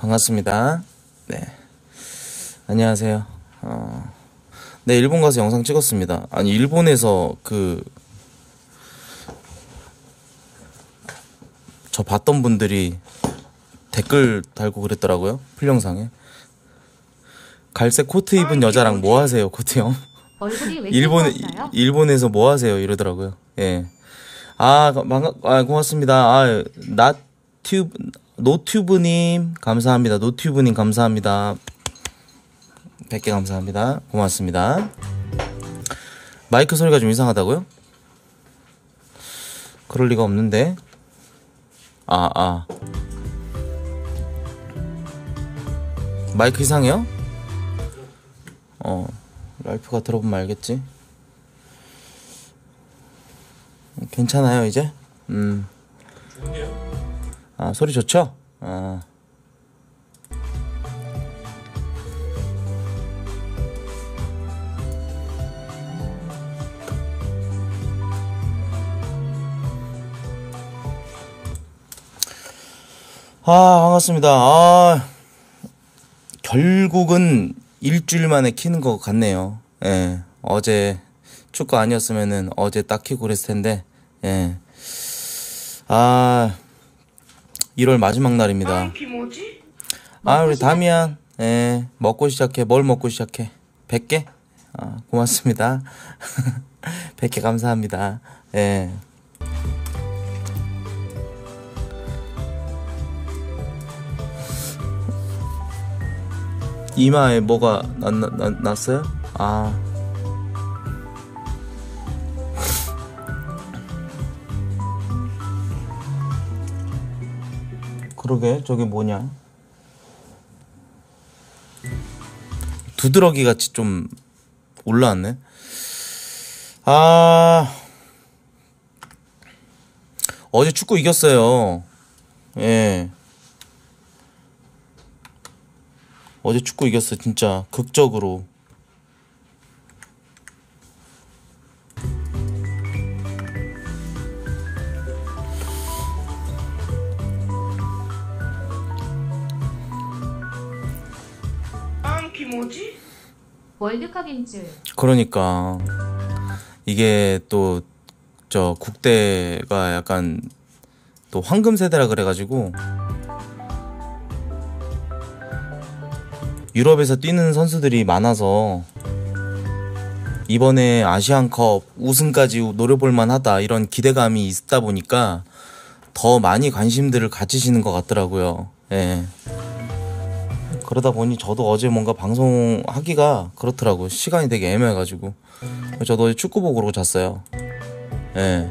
반갑습니다. 네. 안녕하세요. 어, 네, 일본 가서 영상 찍었습니다. 아니, 일본에서 그, 저 봤던 분들이 댓글 달고 그랬더라고요. 풀영상에. 갈색 코트 입은 아, 여자랑 뭐 하세요, 코트 형? 일본, 일본에서 뭐 하세요? 이러더라고요. 예. 아, 반갑, 아, 고맙습니다. 아, 나 튜브, 노튜브님 감사합니다. 노튜브님 감사합니다. 100개 감사합니다. 고맙습니다. 마이크 소리가 좀 이상하다고요? 그럴 리가 없는데. 아, 아. 마이크 이상해요? 어, 랄프가 들어보면 알겠지. 괜찮아요, 이제? 음. 좋네요. 아, 소리 좋죠? 아. 아, 반갑습니다. 아, 결국은 일주일 만에 키는 것 같네요. 예, 어제 축구 아니었으면 어제 딱 키고 그랬을 텐데, 예. 아, 1월 마지막 날입니다. 아 우리 다미안 예, 먹고 시작해 뭘 먹고 시작해 100개? 아, 고맙습니다 100개 감사합니다 예. 이마에 뭐가 났, 났, 났어요? 아 그러게 저게 뭐냐 두드러기 같이 좀 올라왔네 아 어제 축구 이겼어요 예 어제 축구 이겼어요 진짜 극적으로 월드컵인 줄. 그러니까 이게 또 저 국대가 약간 또 황금 세대라 그래가지고 유럽에서 뛰는 선수들이 많아서 이번에 아시안컵 우승까지 노려볼 만하다 이런 기대감이 있다 보니까 더 많이 관심들을 가지시는 것 같더라고요. 예. 네. 그러다 보니 저도 어제 뭔가 방송하기가 그렇더라고요. 시간이 되게 애매해가지고. 저도 어제 축구 보고 그러고 잤어요. 예. 네.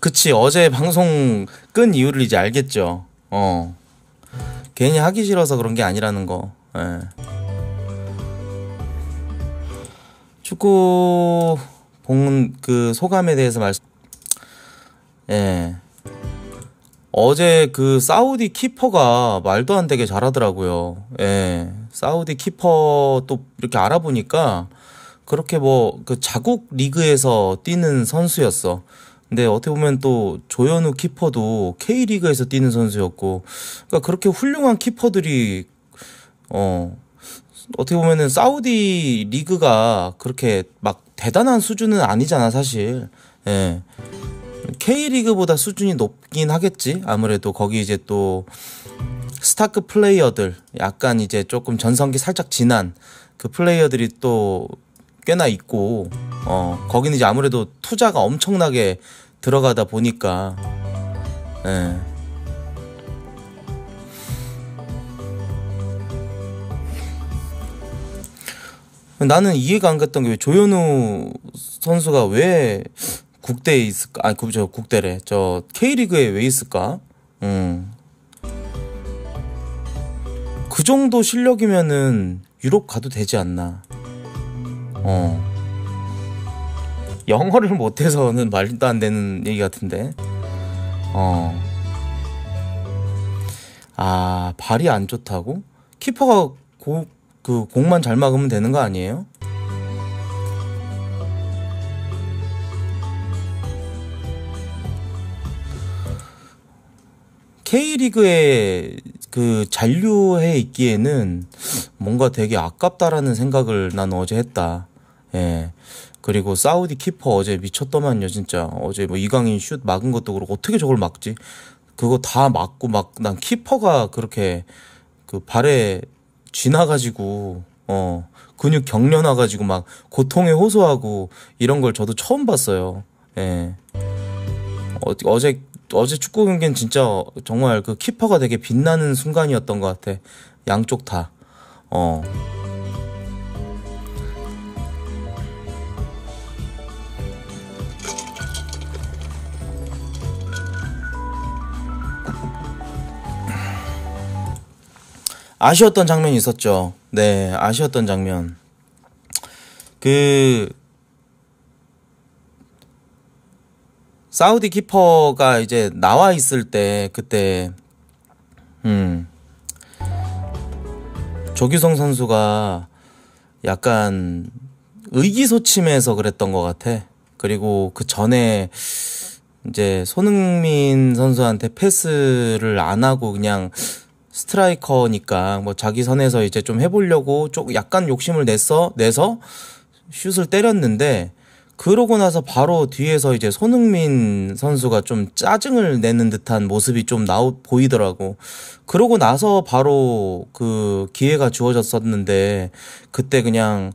그치, 어제 방송 끈 이유를 이제 알겠죠. 어. 괜히 하기 싫어서 그런 게 아니라는 거. 예. 축구 본그 소감에 대해서 말씀. 예. 어제 그 사우디 키퍼가 말도 안 되게 잘하더라고요. 예. 사우디 키퍼 또 이렇게 알아보니까 그렇게 뭐 그 자국 리그에서 뛰는 선수였어. 근데 어떻게 보면 또 조현우 키퍼도 K리그에서 뛰는 선수였고 그러니까 그렇게 훌륭한 키퍼들이 어 어떻게 보면은 사우디 리그가 그렇게 막 대단한 수준은 아니잖아 사실. 예. K리그보다 수준이 높긴 하겠지. 아무래도 거기 이제 또 스타크 플레이어들 약간 이제 조금 전성기 살짝 지난 그 플레이어들이 또 꽤나 있고 어 거기는 이제 아무래도 투자가 엄청나게 들어가다 보니까 예. 나는 이해가 안 갔던 게왜 조현우 선수가 왜 국대에 있을까? 아니, 그, 저 국대래. 저 K리그에 왜 있을까? 음. 그 정도 실력이면은 유럽 가도 되지 않나. 어. 영어를 못해서는 말도 안 되는 얘기 같은데. 어. 아, 발이 안 좋다고? 키퍼가 고, 그 공만 잘 막으면 되는 거 아니에요? K리그에 그 잔류해 있기에는 뭔가 되게 아깝다라는 생각을 난 어제 했다. 예. 그리고 사우디 키퍼 어제 미쳤더만요, 진짜. 어제 뭐 이강인 슛 막은 것도 그렇고 어떻게 저걸 막지? 그거 다 막고 막 난 키퍼가 그렇게 그 발에 지나가지고어 근육 경련화가지고 막 고통에 호소하고 이런 걸 저도 처음 봤어요. 예. 어, 어제 어제 축구 경기는 진짜 정말 그 키퍼가 되게 빛나는 순간이었던 것 같아. 양쪽 다. 어. 아쉬웠던 장면이 있었죠. 네, 아쉬웠던 장면. 그 사우디 키퍼가 이제 나와 있을 때 그때 음 조규성 선수가 약간 의기소침해서 그랬던 것 같아. 그리고 그 전에 이제 손흥민 선수한테 패스를 안 하고 그냥 스트라이커니까 뭐 자기 선에서 이제 좀 해보려고 조금 약간 욕심을 냈어 내서 슛을 때렸는데 그러고 나서 바로 뒤에서 이제 손흥민 선수가 좀 짜증을 내는 듯한 모습이 좀 나오 보이더라고. 그러고 나서 바로 그 기회가 주어졌었는데 그때 그냥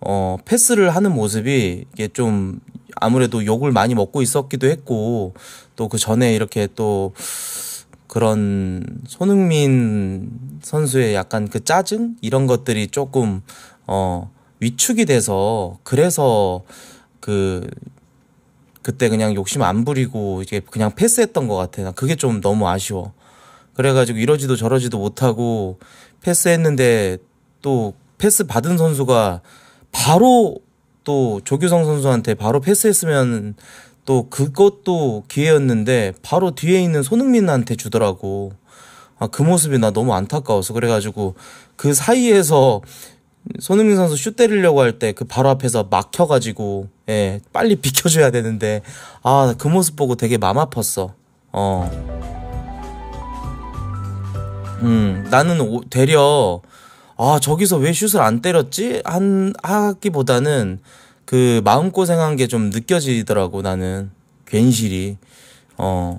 어 패스를 하는 모습이 이게 좀 아무래도 욕을 많이 먹고 있었기도 했고 또 그 전에 이렇게 또 그런 손흥민 선수의 약간 그 짜증 이런 것들이 조금 어 위축이 돼서 그래서 그 그때 그냥 욕심 안 부리고 이게 그냥 패스했던 것 같아. 나 그게 좀 너무 아쉬워. 그래가지고 이러지도 저러지도 못하고 패스했는데 또 패스 받은 선수가 바로 또 조규성 선수한테 바로 패스했으면 또 그것도 기회였는데 바로 뒤에 있는 손흥민한테 주더라고. 아, 그 모습이 나 너무 안타까워서 그래가지고 그 사이에서 손흥민 선수 슛 때리려고 할 때 그 바로 앞에서 막혀가지고 예 빨리 비켜줘야 되는데 아 그 모습 보고 되게 마음 아팠어 어음 나는 오, 되려 아 저기서 왜 슛을 안 때렸지 한 하기보다는 그 마음고생한 게 좀 느껴지더라고 나는 괜시리 어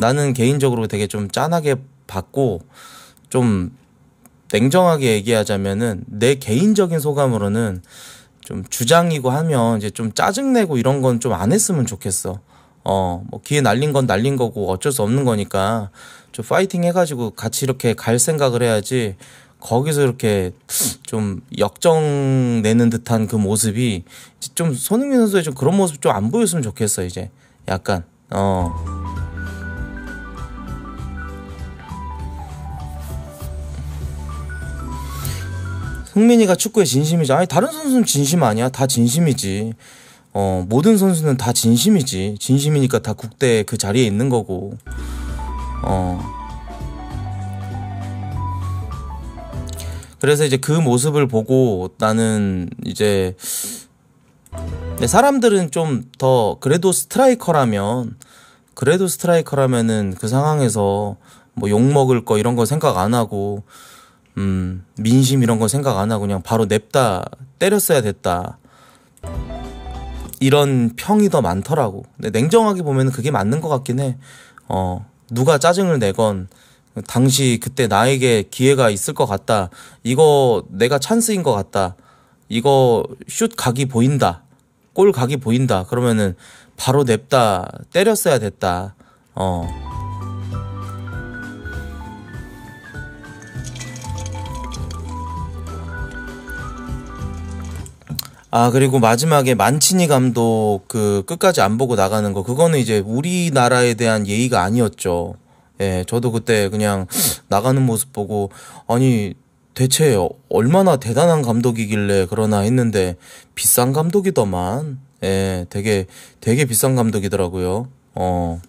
나는 개인적으로 되게 좀 짠하게 봤고 좀 냉정하게 얘기하자면은 내 개인적인 소감으로는 좀 주장이고 하면 이제 좀 짜증내고 이런 건 좀 안 했으면 좋겠어. 어, 뭐 기회 날린 건 날린 거고 어쩔 수 없는 거니까 좀 파이팅 해가지고 같이 이렇게 갈 생각을 해야지 거기서 이렇게 좀 역정 내는 듯한 그 모습이 좀 손흥민 선수의 좀 그런 모습 좀 안 보였으면 좋겠어 이제 약간 어. 흥민이가 축구에 진심이지. 아니 다른 선수는 진심 아니야. 다 진심이지. 어 모든 선수는 다 진심이지. 진심이니까 다 국대 그 자리에 있는 거고. 어. 그래서 이제 그 모습을 보고 나는 이제 네, 사람들은 좀 더 그래도 스트라이커라면 그래도 스트라이커라면은 그 상황에서 뭐 욕먹을 거 이런 거 생각 안 하고 음 민심 이런 거 생각 안 하고 그냥 바로 냅다 때렸어야 됐다 이런 평이 더 많더라고 근데 냉정하게 보면 그게 맞는 것 같긴 해어 누가 짜증을 내건 당시 그때 나에게 기회가 있을 것 같다. 이거 내가 찬스인 것 같다. 이거 슛 각이 보인다. 골 각이 보인다. 그러면은 바로 냅다 때렸어야 됐다. 어. 아 그리고 마지막에 만치니 감독 그 끝까지 안 보고 나가는 거 그거는 이제 우리나라에 대한 예의가 아니었죠. 네, 저도 그때 그냥 나가는 모습 보고 아니 대체 얼마나 대단한 감독이길래 그러나 했는데 비싼 감독이더만. 예, 되게 되게 비싼 감독이더라고요. 어.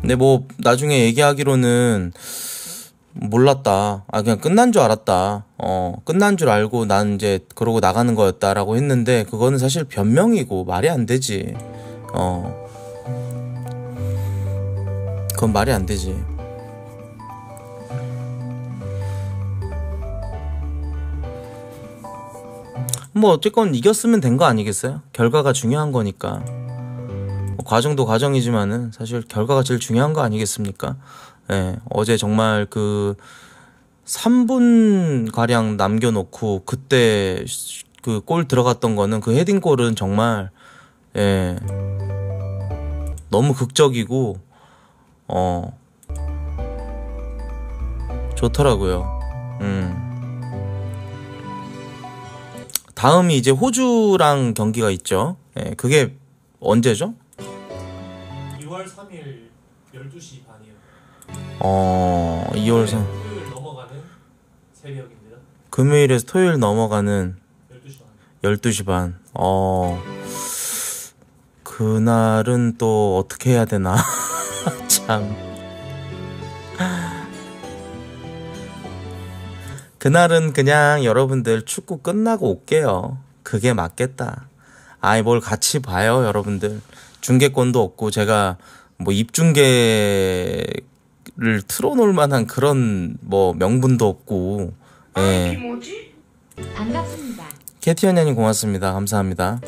근데 뭐 나중에 얘기하기로는 몰랐다. 아 그냥 끝난 줄 알았다. 어 끝난 줄 알고 난 이제 그러고 나가는 거였다라고 했는데 그거는 사실 변명이고 말이 안 되지. 어. 그건 말이 안 되지. 뭐 어쨌건 이겼으면 된 거 아니겠어요? 결과가 중요한 거니까. 뭐 과정도 과정이지만은 사실 결과가 제일 중요한 거 아니겠습니까? 예, 어제 정말 그 3분 가량 남겨놓고 그때 그 골 들어갔던 거는 그 헤딩골은 정말 예 너무 극적이고 어 좋더라고요. 음. 다음이 이제 호주랑 경기가 있죠. 예, 그게 언제죠? 2월 3일 12시 반이요. 어, 2월 3. 토요일 넘어가는 새벽입니다. 금요일에서 토요일 넘어가는 12시 반. 12시 반. 어. 그날은 또 어떻게 해야 되나? 참. 그날은 그냥 여러분들 축구 끝나고 올게요. 그게 맞겠다. 아이, 뭘 같이 봐요, 여러분들. 중계권도 없고, 제가 뭐 입중계를 틀어놓을 만한 그런 뭐 명분도 없고, 아, 예. 반갑습니다. 캐티언냐님 고맙습니다. 감사합니다.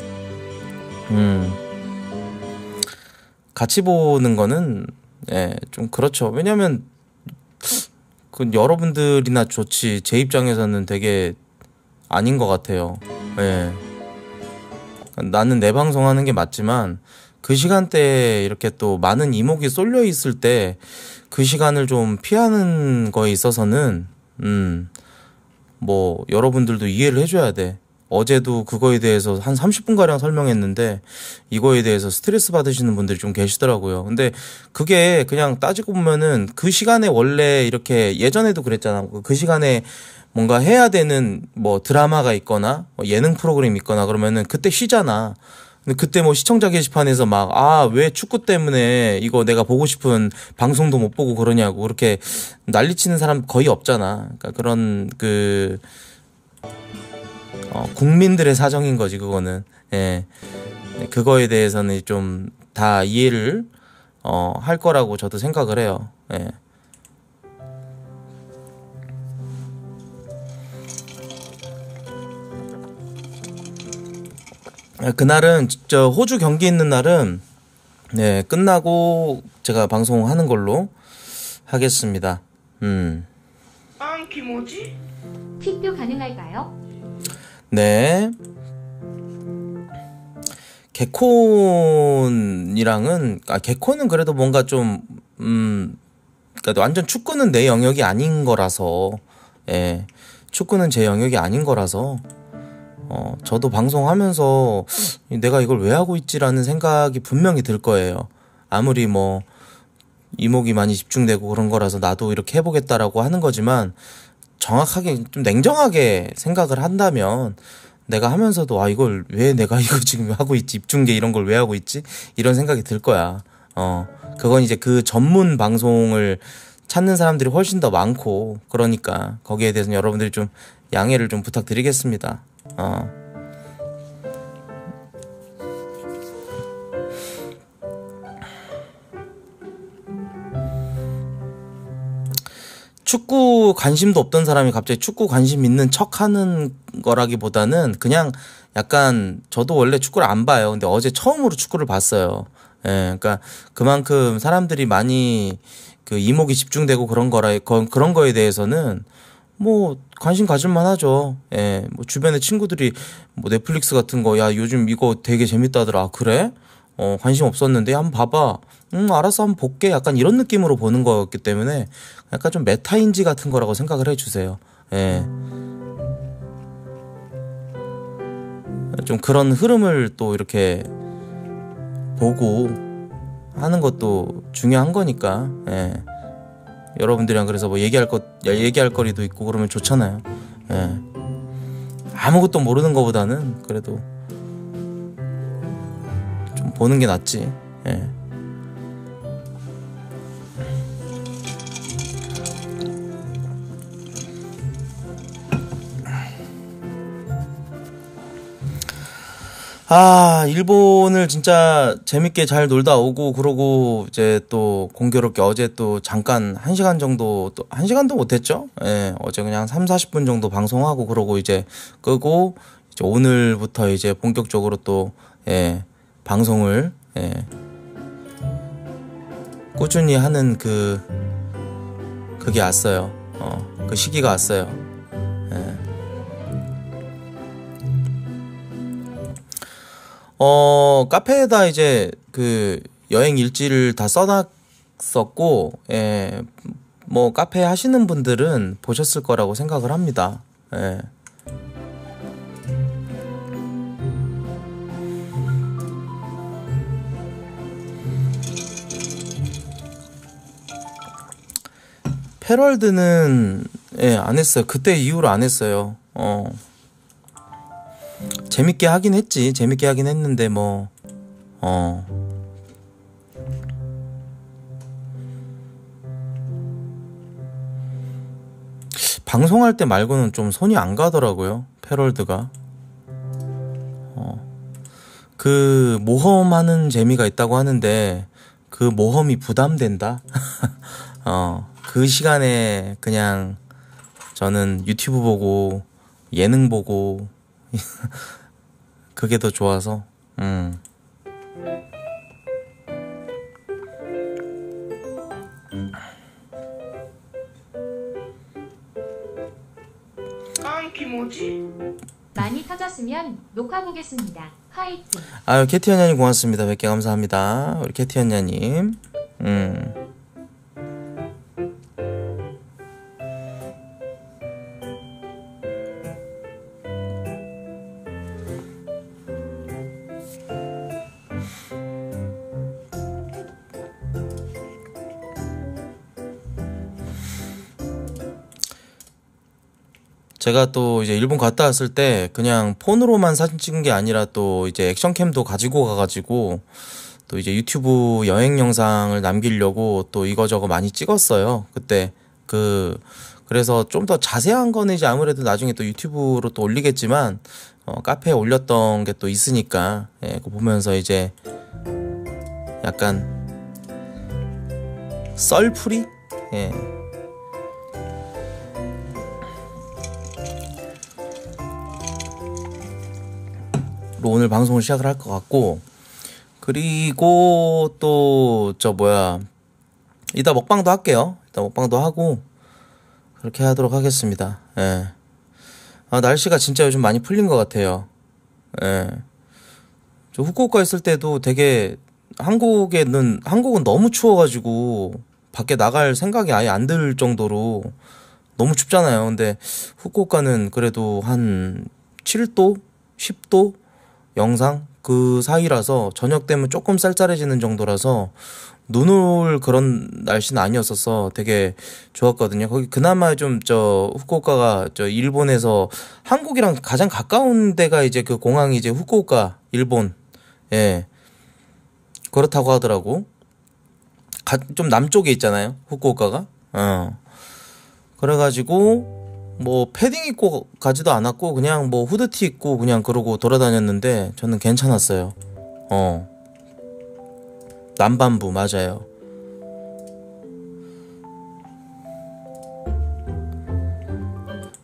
음. 같이 보는 거는 예, 좀 그렇죠. 왜냐면 그 여러분들이나 좋지 제 입장에서는 되게 아닌 것 같아요. 예. 나는 내 방송하는 게 맞지만 그 시간대에 이렇게 또 많은 이목이 쏠려 있을 때 그 시간을 좀 피하는 거에 있어서는 음 뭐 여러분들도 이해를 해줘야 돼. 어제도 그거에 대해서 한 30분가량 설명했는데 이거에 대해서 스트레스 받으시는 분들이 좀 계시더라고요. 근데 그게 그냥 따지고 보면은 그 시간에 원래 이렇게 예전에도 그랬잖아. 그 시간에 뭔가 해야 되는 뭐 드라마가 있거나 뭐 예능 프로그램이 있거나 그러면은 그때 쉬잖아. 근데 그때 뭐 시청자 게시판에서 막, 아, 왜 축구 때문에 이거 내가 보고 싶은 방송도 못 보고 그러냐고, 그렇게 난리치는 사람 거의 없잖아. 그러니까 그런 그, 어, 국민들의 사정인 거지 그거는 예 그거에 대해서는 좀 다 이해를 어, 할 거라고 저도 생각을 해요 예. 아, 그날은 진짜 호주 경기 있는 날은 네 끝나고 제가 방송하는 걸로 하겠습니다. 음. 빵키 뭐지? 킥도 가능할까요? 네. 개콘이랑은 아 개콘은 그래도 뭔가 좀음그니까 완전 축구는 내 영역이 아닌 거라서 예. 축구는 제 영역이 아닌 거라서 어 저도 방송하면서 내가 이걸 왜 하고 있지라는 생각이 분명히 들 거예요. 아무리 뭐 이목이 많이 집중되고 그런 거라서 나도 이렇게 해보겠다라고 하는 거지만 정확하게 좀 냉정하게 생각을 한다면 내가 하면서도 아 이걸 왜 내가 이거 지금 하고 있지 입중계 이런 걸 왜 하고 있지 이런 생각이 들 거야 어 그건 이제 그 전문 방송을 찾는 사람들이 훨씬 더 많고 그러니까 거기에 대해서는 여러분들이 좀 양해를 좀 부탁드리겠습니다 어. 축구 관심도 없던 사람이 갑자기 축구 관심 있는 척 하는 거라기보다는 그냥 약간 저도 원래 축구를 안 봐요. 근데 어제 처음으로 축구를 봤어요. 예, 그러니까 그만큼 사람들이 많이 그 이목이 집중되고 그런 거라 그런 거에 대해서는 뭐 관심 가질만 하죠. 예, 뭐 주변에 친구들이 뭐 넷플릭스 같은 거 야 요즘 이거 되게 재밌다더라. 아, 그래? 어 관심 없었는데 한번 봐봐. 음, 알아서 한번 볼게. 약간 이런 느낌으로 보는 거였기 때문에 약간 좀 메타인지 같은 거라고 생각을 해주세요. 예. 좀 그런 흐름을 또 이렇게 보고 하는 것도 중요한 거니까, 예. 여러분들이랑 그래서 뭐 얘기할 것, 얘기할 거리도 있고 그러면 좋잖아요. 예. 아무것도 모르는 것보다는 그래도 좀 보는 게 낫지. 예. 아, 일본을 진짜 재밌게 잘 놀다 오고 그러고 이제 또 공교롭게 어제 또 잠깐 1시간 정도 또 1시간도 못 했죠. 예. 어제 그냥 3, 40분 정도 방송하고 그러고 이제 끄고 이제 오늘부터 이제 본격적으로 또 예, 방송을 예. 꾸준히 하는 그 그게 왔어요. 어. 그 시기가 왔어요. 어, 카페에다 이제 그 여행 일지를 다 써놨었고, 예, 뭐 카페 하시는 분들은 보셨을 거라고 생각을 합니다. 예. 패럴드는 예, 안 했어요. 그때 이후로 안 했어요. 어. 재밌게 하긴 했지. 재밌게 하긴 했는데 뭐 어. 방송할 때 말고는 좀 손이 안 가더라고요. 패럴드가. 어. 그 모험하는 재미가 있다고 하는데 그 모험이 부담된다. 어. 그 시간에 그냥 저는 유튜브 보고 예능 보고 그게 더 좋아서 음. 많이 터졌으면 녹화 보겠습니다. 화이팅. 아유 캐티 언니님 고맙습니다. 1개 감사합니다. 우리 캐티 언니님. 음. 제가 또 이제 일본 갔다 왔을 때 그냥 폰으로만 사진 찍은 게 아니라 또 이제 액션캠도 가지고 가가지고 또 이제 유튜브 여행 영상을 남기려고 또 이거저거 많이 찍었어요. 그때 그 그래서 좀 더 자세한 거는 이제 아무래도 나중에 또 유튜브로 또 올리겠지만 어, 카페에 올렸던 게 또 있으니까 예, 그거 보면서 이제 약간 썰풀이 예. 가지고 뭐 오늘 방송을 시작을 할 것 같고 그리고 또 저 뭐야 이따 먹방도 할게요. 이따 먹방도 하고 그렇게 하도록 하겠습니다. 예. 아, 날씨가 진짜 요즘 많이 풀린 것 같아요. 예. 저 후쿠오카 있을 때도 되게 한국에는 한국은 너무 추워가지고 밖에 나갈 생각이 아예 안 들 정도로 너무 춥잖아요. 근데 후쿠오카는 그래도 한 7도, 10도 영상 그 사이라서 저녁 되면 조금 쌀쌀해지는 정도라서 눈 올 그런 날씨는 아니었어서 되게 좋았거든요. 거기 그나마 좀 저 후쿠오카가 저 일본에서 한국이랑 가장 가까운 데가 이제 그 공항이 이제 후쿠오카 일본 예 그렇다고 하더라고. 가, 좀 남쪽에 있잖아요 후쿠오카가 어 그래가지고 뭐 패딩 입고 가지도 않았고 그냥 뭐 후드티 입고 그냥 그러고 돌아다녔는데 저는 괜찮았어요. 어. 남반부 맞아요.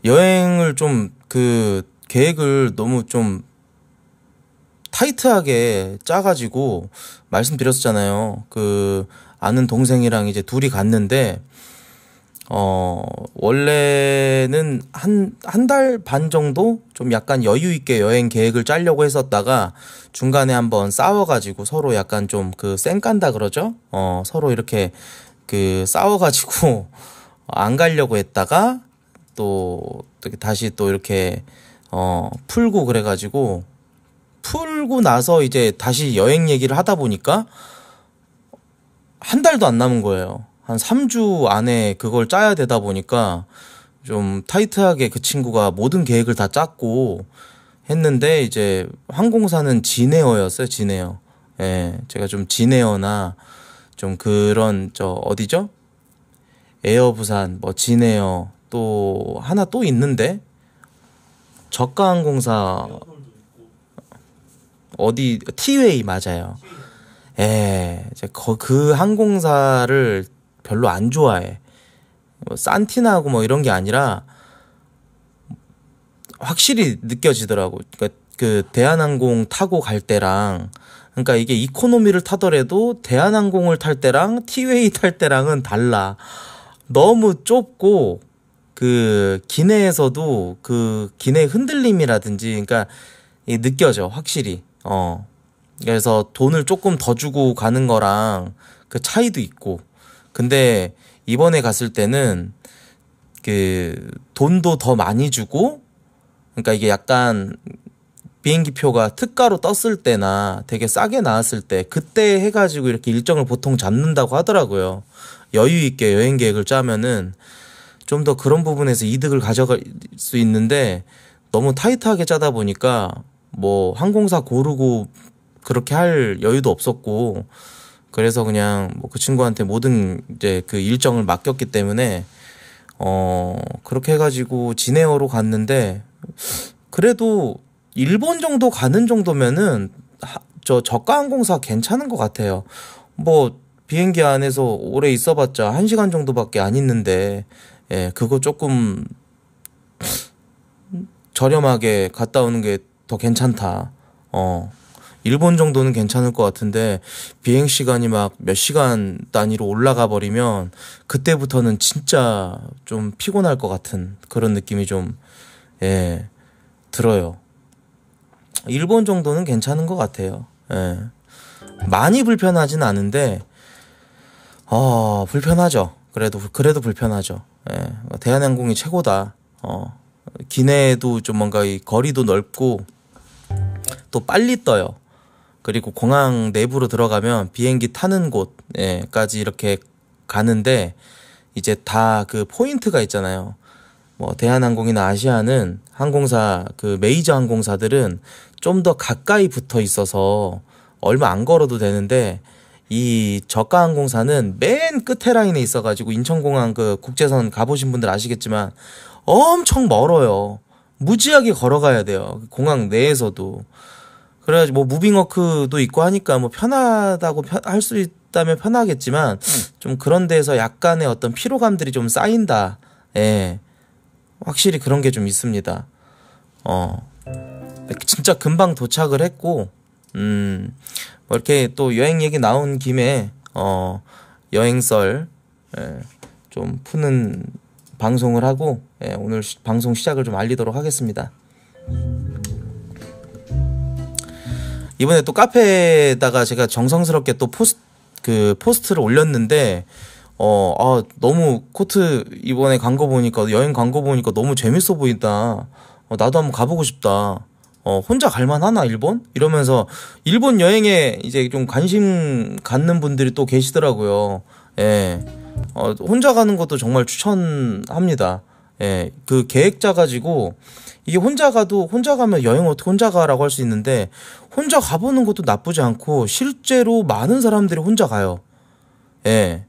여행을 좀 그 계획을 너무 좀 타이트하게 짜가지고 말씀드렸잖아요. 그 아는 동생이랑 이제 둘이 갔는데 어, 원래는 한, 한 달 반 정도 좀 약간 여유 있게 여행 계획을 짜려고 했었다가 중간에 한번 싸워가지고 서로 약간 좀 그 쌩깐다 그러죠? 어, 서로 이렇게 그 싸워가지고 안 가려고 했다가 또 다시 또 이렇게 어, 풀고 그래가지고 풀고 나서 이제 다시 여행 얘기를 하다 보니까 한 달도 안 남은 거예요. 한 3주 안에 그걸 짜야 되다 보니까 좀 타이트하게 그 친구가 모든 계획을 다 짰고 했는데 이제 항공사는 진에어였어요, 진에어. 예, 제가 좀 진에어나 좀 그런 저 어디죠? 에어 부산, 뭐 진에어 또 하나 또 있는데 저가 항공사 어디 티웨이 맞아요. 예, 이제 그 항공사를 별로 안 좋아해. 뭐산티나고뭐 이런 게 아니라 확실히 느껴지더라고. 그러니까 그 대한항공 타고 갈 때랑 그러니까 이게 이코노미를 타더라도 대한항공을 탈 때랑 티웨이 탈 때랑은 달라. 너무 좁고 그 기내에서도 그 기내 흔들림이라든지 그러니까 이게 느껴져 확실히. 어. 그래서 돈을 조금 더 주고 가는 거랑 그 차이도 있고. 근데 이번에 갔을 때는 그 돈도 더 많이 주고 그러니까 이게 약간 비행기 표가 특가로 떴을 때나 되게 싸게 나왔을 때 그때 해가지고 이렇게 일정을 보통 잡는다고 하더라고요. 여유 있게 여행 계획을 짜면은 좀 더 그런 부분에서 이득을 가져갈 수 있는데 너무 타이트하게 짜다 보니까 뭐 항공사 고르고 그렇게 할 여유도 없었고 그래서 그냥 뭐그 친구한테 모든 이제 그 일정을 맡겼기 때문에 어 그렇게 해가지고 진에어로 갔는데 그래도 일본 정도 가는 정도면은 하, 저 저가 항공사 괜찮은 것 같아요. 뭐 비행기 안에서 오래 있어봤자 1 시간 정도밖에 안 있는데 예 그거 조금 저렴하게 갔다 오는 게 더 괜찮다. 어 일본 정도는 괜찮을 것 같은데 비행 시간이 막 몇 시간 단위로 올라가 버리면 그때부터는 진짜 좀 피곤할 것 같은 그런 느낌이 좀 예, 들어요. 일본 정도는 괜찮은 것 같아요. 예. 많이 불편하진 않은데 어, 불편하죠. 그래도 그래도 불편하죠. 예. 대한항공이 최고다. 어. 기내에도 좀 뭔가 이 거리도 넓고 또 빨리 떠요. 그리고 공항 내부로 들어가면 비행기 타는 곳까지 이렇게 가는데 이제 다 그 포인트가 있잖아요. 뭐 대한항공이나 아시아는 항공사 그 메이저 항공사들은 좀 더 가까이 붙어 있어서 얼마 안 걸어도 되는데 이 저가 항공사는 맨 끝에 라인에 있어가지고 인천공항 그 국제선 가보신 분들 아시겠지만 엄청 멀어요. 무지하게 걸어가야 돼요. 공항 내에서도. 그래가지고뭐 무빙워크도 있고 하니까 뭐 편하다고 할 수 있다면 편하겠지만 음. 좀 그런 데서 약간의 어떤 피로감들이 좀 쌓인다. 예. 확실히 그런 게 좀 있습니다. 어. 진짜 금방 도착을 했고 음. 뭐 이렇게 또 여행 얘기 나온 김에 어 여행설 예. 좀 푸는 방송을 하고 예, 오늘 방송 시작을 좀 알리도록 하겠습니다. 이번에 또 카페에다가 제가 정성스럽게 또 포스 그 포스트를 올렸는데 어, 아, 너무 코트 이번에 광고 보니까 여행 광고 보니까 너무 재밌어 보인다. 어, 나도 한번 가보고 싶다. 어, 혼자 갈만 하나, 일본? 이러면서, 일본 여행에 이제 좀 관심 갖는 분들이 또 계시더라고요. 예. 어, 혼자 가는 것도 정말 추천합니다. 예. 그 계획 짜가지고, 이게 혼자 가도 혼자 가면 여행 어떻게 혼자 가라고 할 수 있는데 혼자 가보는 것도 나쁘지 않고 실제로 많은 사람들이 혼자 가요. 예.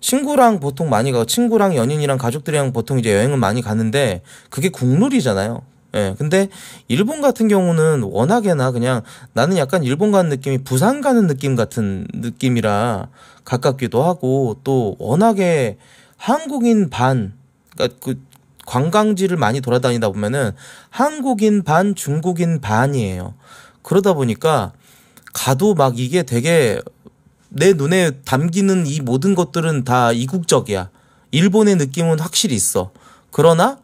친구랑 보통 많이 가 친구랑 연인이랑 가족들이랑 보통 이제 여행은 많이 가는데 그게 국룰이잖아요. 예. 근데 일본 같은 경우는 워낙에나 그냥 나는 약간 일본 가는 느낌이 부산 가는 느낌 같은 느낌이라 가깝기도 하고 또 워낙에 한국인 반 그러니까 그 관광지를 많이 돌아다니다 보면은 한국인 반, 중국인 반이에요. 그러다 보니까 가도 막 이게 되게 내 눈에 담기는 이 모든 것들은 다 이국적이야. 일본의 느낌은 확실히 있어. 그러나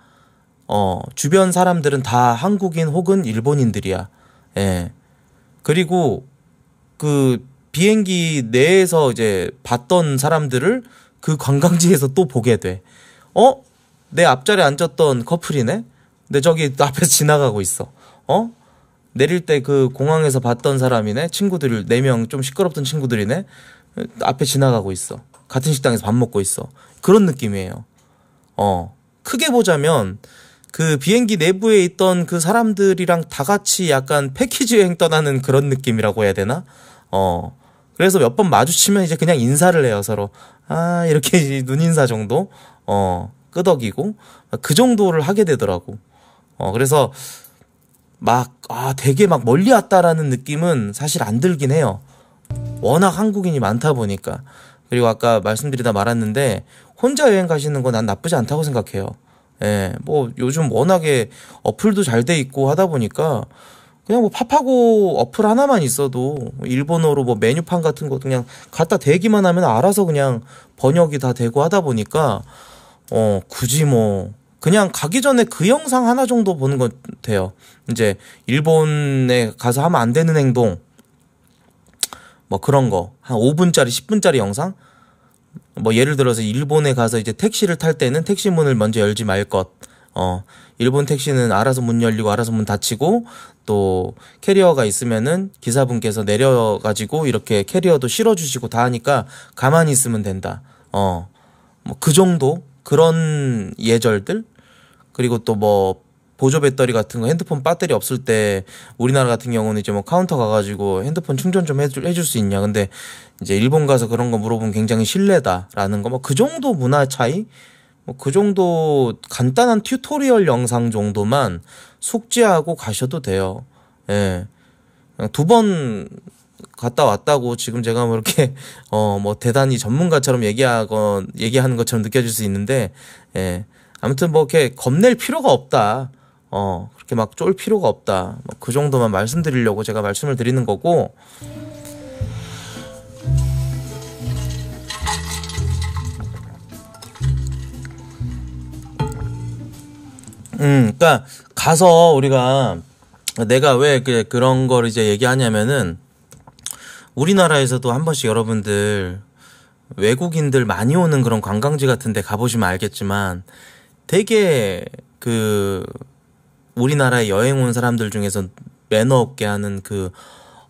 어, 주변 사람들은 다 한국인 혹은 일본인들이야. 예. 그리고 그 비행기 내에서 이제 봤던 사람들을 그 관광지에서 또 보게 돼. 어? 내 앞자리에 앉았던 커플이네? 근데 저기 앞에서 지나가고 있어. 어? 내릴 때 그 공항에서 봤던 사람이네? 친구들 네명 좀 시끄럽던 친구들이네? 앞에 지나가고 있어. 같은 식당에서 밥 먹고 있어. 그런 느낌이에요. 어. 크게 보자면 그 비행기 내부에 있던 그 사람들이랑 다 같이 약간 패키지 여행 떠나는 그런 느낌이라고 해야 되나? 어. 그래서 몇 번 마주치면 이제 그냥 인사를 해요, 서로. 아, 이렇게 눈인사 정도? 어. 끄덕이고 그 정도를 하게 되더라고. 어 그래서 막 아 되게 막 멀리 왔다라는 느낌은 사실 안 들긴 해요. 워낙 한국인이 많다 보니까 그리고 아까 말씀드리다 말았는데 혼자 여행 가시는 건 난 나쁘지 않다고 생각해요. 예, 뭐 요즘 워낙에 어플도 잘 돼 있고 하다 보니까 그냥 뭐팝하고 어플 하나만 있어도 일본어로 뭐 메뉴판 같은 거 그냥 갖다 대기만 하면 알아서 그냥 번역이 다 되고 하다 보니까 어, 굳이 뭐, 그냥 가기 전에 그 영상 하나 정도 보는 것 같아요. 이제, 일본에 가서 하면 안 되는 행동. 뭐 그런 거. 한 5분짜리, 10분짜리 영상? 뭐 예를 들어서 일본에 가서 이제 택시를 탈 때는 택시 문을 먼저 열지 말 것. 어, 일본 택시는 알아서 문 열리고 알아서 문 닫히고 또 캐리어가 있으면은 기사분께서 내려가지고 이렇게 캐리어도 실어주시고 다 하니까 가만히 있으면 된다. 어, 뭐 그 정도? 그런 예절들 그리고 또 뭐 보조 배터리 같은 거 핸드폰 배터리 없을 때 우리나라 같은 경우는 이제 뭐 카운터 가가지고 핸드폰 충전 좀 해줄, 해줄 수 있냐 근데 이제 일본 가서 그런 거 물어보면 굉장히 실례다라는 거 뭐 그 정도 문화 차이 뭐 그 정도 간단한 튜토리얼 영상 정도만 숙지하고 가셔도 돼요 예. 두번 갔다 왔다고 지금 제가 뭐 이렇게 어 뭐 대단히 전문가처럼 얘기하건 얘기하는 것처럼 느껴질 수 있는데 예. 아무튼 뭐 이렇게 겁낼 필요가 없다. 어, 그렇게 막 쫄 필요가 없다. 뭐 그 정도만 말씀드리려고 제가 말씀을 드리는 거고. 음, 그러니까 가서 우리가 내가 왜 그런 걸 이제 얘기하냐면은 우리나라에서도 한 번씩 여러분들 외국인들 많이 오는 그런 관광지 같은 데 가보시면 알겠지만 되게 그 우리나라에 여행 온 사람들 중에서 매너 없게 하는 그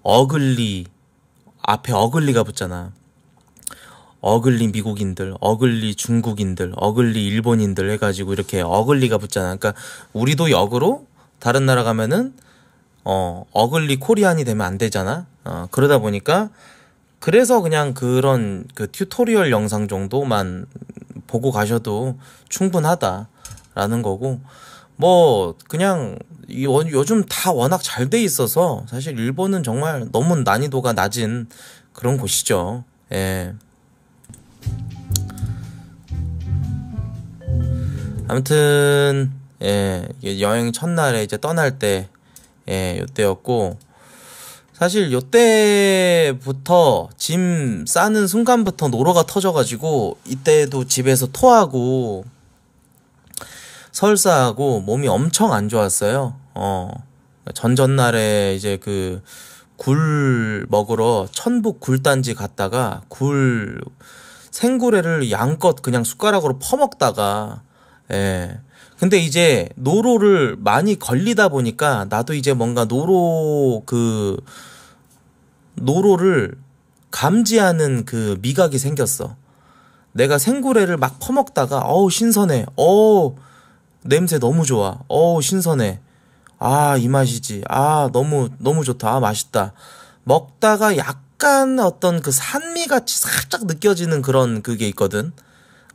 어글리 앞에 어글리가 붙잖아. 어글리 미국인들, 어글리 중국인들, 어글리 일본인들 해가지고 이렇게 어글리가 붙잖아. 그러니까 우리도 역으로 다른 나라 가면은 어, 어글리 코리안이 되면 안 되잖아? 어, 그러다 보니까, 그래서 그냥 그런 그 튜토리얼 영상 정도만 보고 가셔도 충분하다라는 거고, 뭐, 그냥, 이 원, 요즘 다 워낙 잘 돼 있어서, 사실 일본은 정말 너무 난이도가 낮은 그런 곳이죠. 예. 아무튼, 예, 여행 첫날에 이제 떠날 때, 예, 요때였고 사실 요때부터 짐 싸는 순간부터 노로가 터져가지고 이때도 집에서 토하고 설사하고 몸이 엄청 안 좋았어요. 어 그러니까 전전날에 이제 그 굴 먹으러 천북 굴단지 갔다가 굴 생구레를 양껏 그냥 숟가락으로 퍼먹다가 예 근데 이제 노로를 많이 걸리다 보니까 나도 이제 뭔가 노로 그 노로를 감지하는 그 미각이 생겼어. 내가 생구레를 막 퍼먹다가 어우 신선해. 어우 냄새 너무 좋아. 어우 신선해. 아, 이 맛이지. 아, 너무 너무 좋다. 아, 맛있다. 먹다가 약간 어떤 그 산미 같이 살짝 느껴지는 그런 그게 있거든.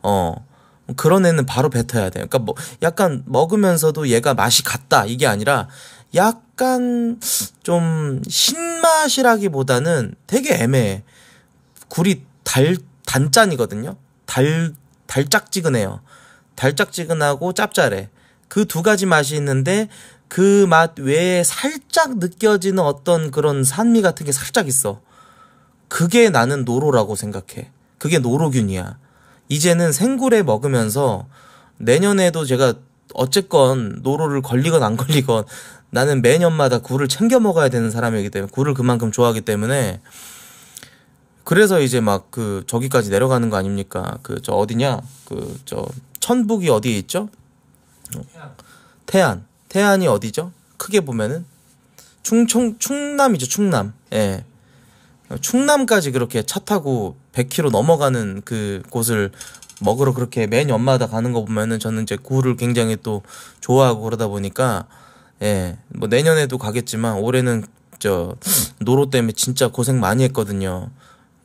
어. 그런 애는 바로 뱉어야 돼요. 그러니까 뭐 약간 먹으면서도 얘가 맛이 같다 이게 아니라 약간 좀 신맛이라기보다는 되게 애매해. 굴이 달 단짠이거든요. 달 달짝지근해요. 달짝지근하고 짭짤해. 그 두 가지 맛이 있는데 그 맛 외에 살짝 느껴지는 어떤 그런 산미 같은 게 살짝 있어. 그게 나는 노로라고 생각해. 그게 노로균이야. 이제는 생굴에 먹으면서 내년에도 제가 어쨌건 노로를 걸리건 안 걸리건 나는 매년마다 굴을 챙겨 먹어야 되는 사람이기 때문에 굴을 그만큼 좋아하기 때문에 그래서 이제 막 그 저기까지 내려가는 거 아닙니까? 그 저 어디냐? 그 저 천북이 어디에 있죠? 태안. 태안. 태안이 어디죠? 크게 보면은 충청 충남이죠, 충남. 예. 충남까지 그렇게 차 타고 100km 넘어가는 그 곳을 먹으러 그렇게 매 년마다 가는 거 보면은 저는 이제 굴을 굉장히 또 좋아하고 그러다 보니까 예, 뭐 내년에도 가겠지만 올해는 저 노로 때문에 진짜 고생 많이 했거든요.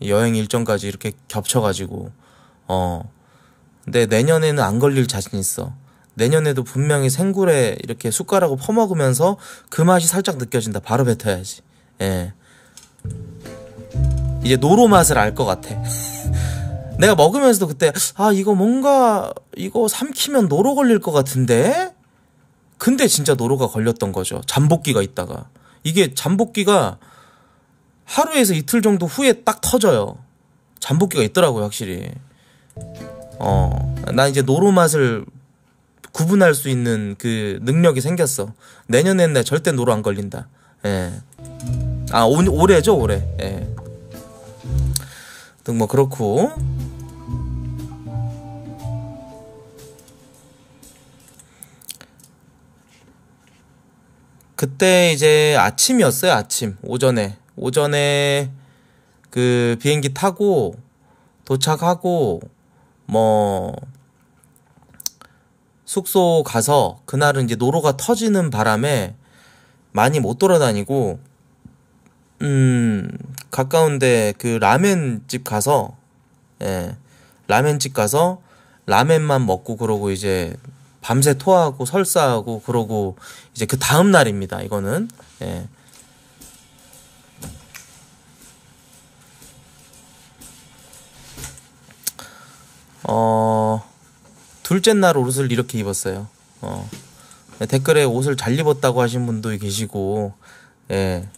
여행 일정까지 이렇게 겹쳐가지고 어 근데 내년에는 안 걸릴 자신 있어. 내년에도 분명히 생굴에 이렇게 숟가락을 퍼먹으면서 그 맛이 살짝 느껴진다. 바로 뱉어야지. 예. 이제 노로 맛을 알 것 같아. 내가 먹으면서도 그때 아 이거 뭔가 이거 삼키면 노로 걸릴 것 같은데 근데 진짜 노로가 걸렸던 거죠 잠복기가 있다가 이게 잠복기가 하루에서 이틀 정도 후에 딱 터져요 잠복기가 있더라고요 확실히 어나 이제 노로 맛을 구분할 수 있는 그 능력이 생겼어 내년엔 내 절대 노로 안 걸린다 예아 올해죠 올해 예. 등뭐 그렇고 그때 이제 아침이었어요 아침 오전에 오전에 그 비행기 타고 도착하고 뭐 숙소 가서 그날은 이제 노로가 터지는 바람에 많이 못 돌아다니고 음, 가까운데 그 라멘 집 가서, 예, 라멘 집 가서 라멘만 먹고 그러고 이제 밤새 토하고 설사하고 그러고 이제 그 다음 날입니다. 이거는. 예. 어, 둘째 날 옷을 이렇게 입었어요. 어, 네, 댓글에 옷을 잘 입었다고 하신 분도 계시고, 예.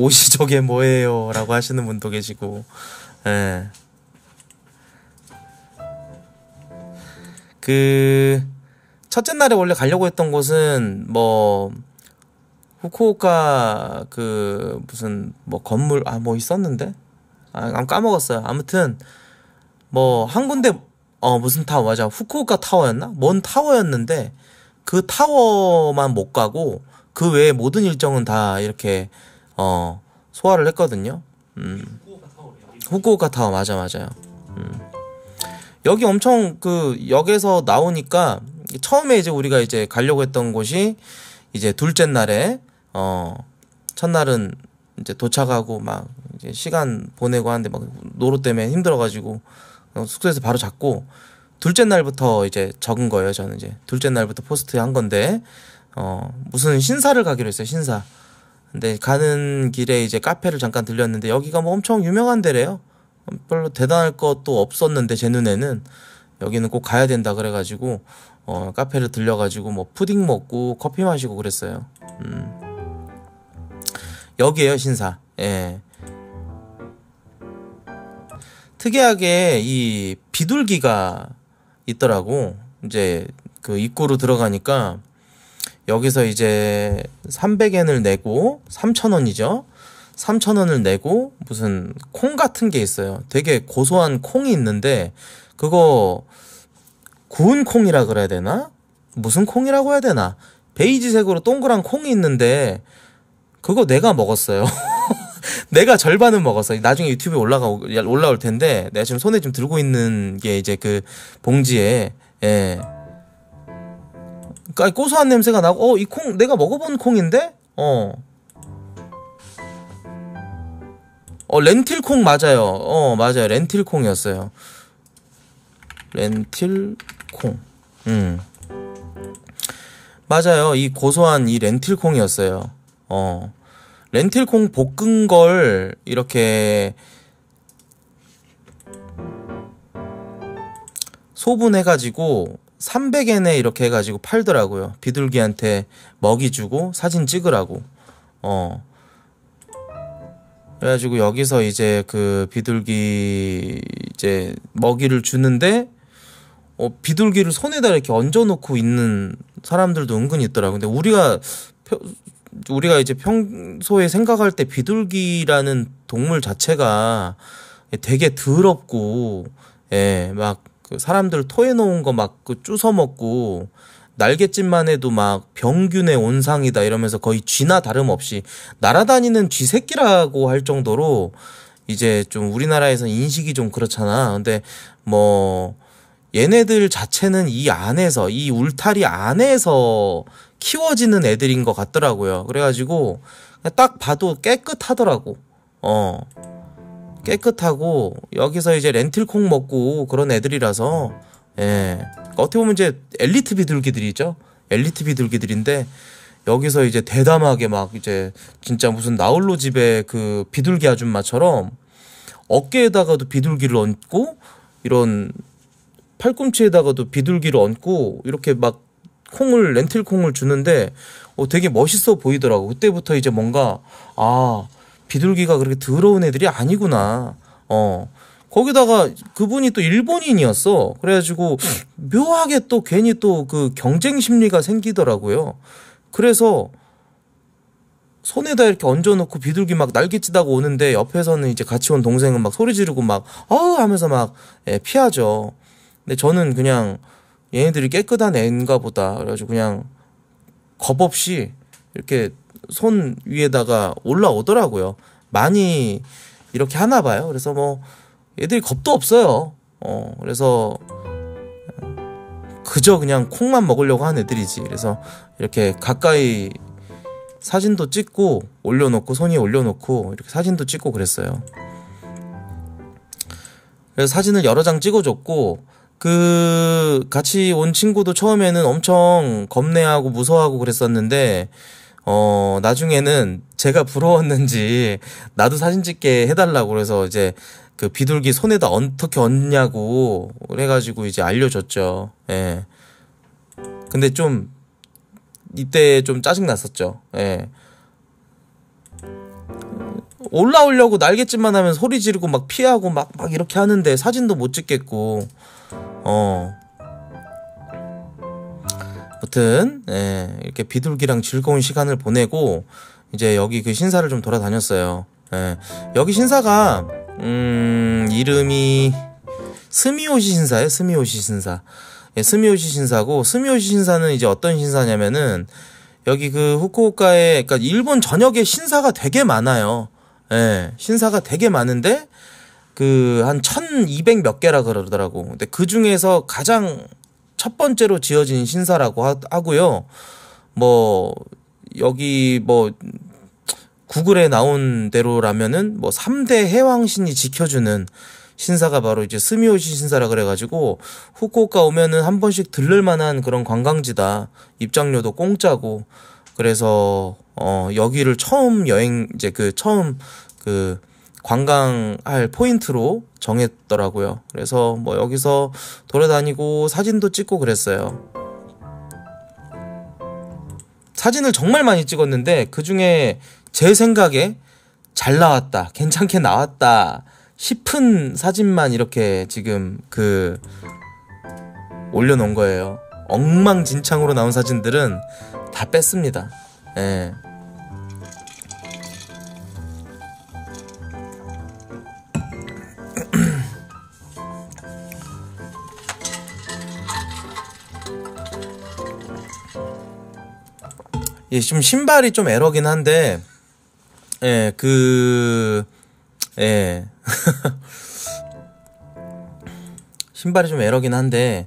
옷이 저게 뭐예요? 라고 하시는 분도 계시고, 예. 그, 첫째 날에 원래 가려고 했던 곳은 뭐, 후쿠오카 그 무슨 뭐 건물 아 뭐 있었는데 아 까먹었어요 아무튼 뭐 한 군데 어 무슨 타워 맞아 후쿠오카 타워였나 뭔 타워였는데 그 타워만 못 가고 그 외에 모든 일정은 다 이렇게 어, 소화를 했거든요. 음. 후쿠오카 타워 맞아 맞아요. 음. 여기 엄청 그 역에서 나오니까 처음에 이제 우리가 이제 가려고 했던 곳이 이제 둘째 날에 어 첫날은 이제 도착하고 막 이제 시간 보내고 하는데 막 노로 때문에 힘들어가지고 숙소에서 바로 잤고 둘째 날부터 이제 적은 거예요 저는 이제 둘째 날부터 포스트 한 건데 어 무슨 신사를 가기로 했어요 신사 근데 네, 가는 길에 이제 카페를 잠깐 들렸는데 여기가 뭐 엄청 유명한 데래요. 별로 대단할 것도 없었는데 제 눈에는 여기는 꼭 가야 된다 그래가지고 어, 카페를 들려가지고 뭐 푸딩 먹고 커피 마시고 그랬어요. 음. 여기에요 신사. 예. 특이하게 이 비둘기가 있더라고. 이제 그 입구로 들어가니까 여기서 이제 300엔을 내고 3,000원이죠. 3,000원을 내고 무슨 콩 같은 게 있어요. 되게 고소한 콩이 있는데 그거 구운 콩이라 그래야 되나? 무슨 콩이라고 해야 되나? 베이지색으로 동그란 콩이 있는데 그거 내가 먹었어요. 내가 절반은 먹었어요. 나중에 유튜브에 올라가 올라올 텐데 내가 지금 손에 좀 들고 있는 게 이제 그 봉지에 예. 그러니까 고소한 냄새가 나고 어 이 콩 내가 먹어본 콩인데 어. 어 렌틸콩 맞아요. 어 맞아요 렌틸콩이었어요. 렌틸콩. 음 맞아요 이 고소한 이 렌틸콩이었어요. 어 렌틸콩 볶은 걸 이렇게 소분해가지고 300엔에 이렇게 해가지고 팔더라고요. 비둘기한테 먹이 주고 사진 찍으라고. 어. 그래가지고 여기서 이제 그 비둘기 이제 먹이를 주는데 어, 비둘기를 손에다 이렇게 얹어놓고 있는 사람들도 은근히 있더라고. 근데 우리가 우리가 이제 평소에 생각할 때 비둘기라는 동물 자체가 되게 더럽고 예, 막그 사람들 토해 놓은 거 막그 주워 먹고 날갯짓만 해도 막 병균의 온상이다 이러면서 거의 쥐나 다름없이 날아다니는 쥐 새끼라고 할 정도로 이제 좀 우리나라에서 인식이 좀 그렇잖아. 근데 뭐 얘네들 자체는 이 안에서 이 울타리 안에서 키워지는 애들인 것 같더라고요. 그래가지고 딱 봐도 깨끗하더라고. 어. 깨끗하고 여기서 이제 렌틸콩 먹고 그런 애들이라서 예 그러니까 어떻게 보면 이제 엘리트 비둘기들이죠 엘리트 비둘기들인데 여기서 이제 대담하게 막 이제 진짜 무슨 나홀로 집에 그 비둘기 아줌마처럼 어깨에다가도 비둘기를 얹고 이런 팔꿈치에다가도 비둘기를 얹고 이렇게 막 콩을 렌틸 콩을 주는데 어, 되게 멋있어 보이더라고 그때부터 이제 뭔가 아 비둘기가 그렇게 더러운 애들이 아니구나. 어. 거기다가 그분이 또 일본인이었어. 그래가지고 묘하게 또 괜히 또 그 경쟁 심리가 생기더라고요. 그래서 손에다 이렇게 얹어놓고 비둘기 막 날개치다고 오는데 옆에서는 이제 같이 온 동생은 막 소리 지르고 막어우 하면서 막 예, 피하죠. 근데 저는 그냥 얘네들이 깨끗한 애인가 보다. 그래가지고 그냥 겁 없이 이렇게 손 위에다가 올라오더라고요. 많이 이렇게 하나 봐요. 그래서 뭐 애들이 겁도 없어요. 어, 그래서 그저 그냥 콩만 먹으려고 하는 애들이지. 그래서 이렇게 가까이 사진도 찍고 올려놓고 손이 올려놓고 이렇게 사진도 찍고 그랬어요. 그래서 사진을 여러 장 찍어줬고 그 같이 온 친구도 처음에는 엄청 겁내하고 무서워하고 그랬었는데 어, 나중에는 제가 부러웠는지 나도 사진 찍게 해달라고 그래서 이제 그 비둘기 손에다 어떻게 얹냐고 해가지고 이제 알려줬죠. 예. 근데 좀 이때 좀 짜증 났었죠. 예. 올라오려고 날갯짓만 하면 소리 지르고 막 피하고 막, 막 이렇게 하는데 사진도 못 찍겠고, 어. 아무튼 예, 이렇게 비둘기랑 즐거운 시간을 보내고 이제 여기 그 신사를 좀 돌아다녔어요. 예, 여기 신사가 음, 이름이 스미오시 신사예요. 스미오시 신사. 예, 스미오시 신사고 스미오시 신사는 이제 어떤 신사냐면은 여기 그 후쿠오카에 그러니까 일본 전역에 신사가 되게 많아요. 예, 신사가 되게 많은데 그 한 1200몇 개라 그러더라고. 근데 그 중에서 가장 첫 번째로 지어진 신사라고 하, 고요뭐 여기 뭐 구글에 나온 대로라면은 뭐 3대 해왕신이 지켜주는 신사가 바로 이제 스미오시 신사라 그래가지고 후쿠오카 오면은 한 번씩 들를 만한 그런 관광지다. 입장료도 공짜고 그래서 어 여기를 처음 여행 이제 그 처음 그 관광할 포인트로 정했더라고요. 그래서 뭐 여기서 돌아다니고 사진도 찍고 그랬어요. 사진을 정말 많이 찍었는데 그 중에 제 생각에 잘 나왔다, 괜찮게 나왔다 싶은 사진만 이렇게 지금 그 올려놓은 거예요. 엉망진창으로 나온 사진들은 다 뺐습니다. 예. 예, 지금 신발이 좀 에러긴 한데, 예, 그, 예. 신발이 좀 에러긴 한데,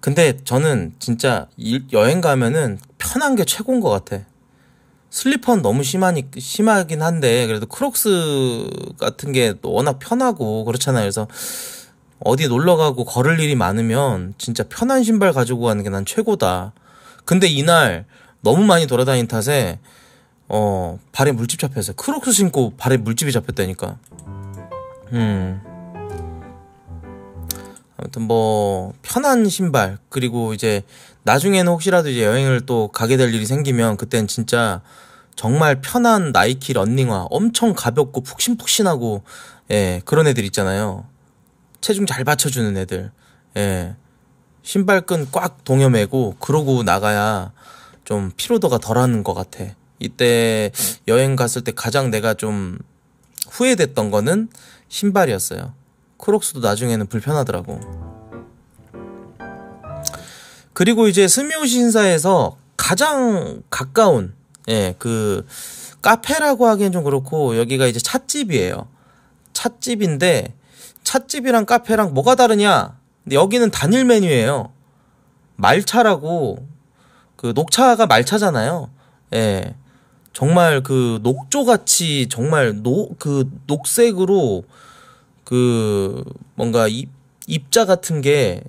근데 저는 진짜 일, 여행 가면은 편한 게 최고인 것 같아. 슬리퍼는 너무 심하니, 심하긴 한데, 그래도 크록스 같은 게 워낙 편하고 그렇잖아요. 그래서 어디 놀러 가고 걸을 일이 많으면 진짜 편한 신발 가지고 가는 게 난 최고다. 근데 이날 너무 많이 돌아다닌 탓에 어 발에 물집 잡혀서 크록스 신고 발에 물집이 잡혔다니까. 음. 아무튼 뭐 편한 신발 그리고 이제 나중에는 혹시라도 이제 여행을 또 가게 될 일이 생기면 그땐 진짜 정말 편한 나이키 런닝화 엄청 가볍고 푹신푹신하고 예 그런 애들 있잖아요 체중 잘 받쳐주는 애들 예 신발끈 꽉 동여매고 그러고 나가야 좀 피로도가 덜한것 같아. 이때 여행 갔을 때 가장 내가 좀 후회됐던 거는 신발이었어요. 크록스도 나중에는 불편하더라고. 그리고 이제 스미오 신사에서 가장 가까운 예, 그 카페라고 하기엔 좀 그렇고 여기가 이제 찻집이에요. 찻집인데 찻집이랑 카페랑 뭐가 다르냐? 근데 여기는 단일 메뉴예요. 말차라고 그 녹차가 말차잖아요. 예. 정말 그 녹조같이 정말 노그 녹색으로 그 뭔가 입 입자 같은 게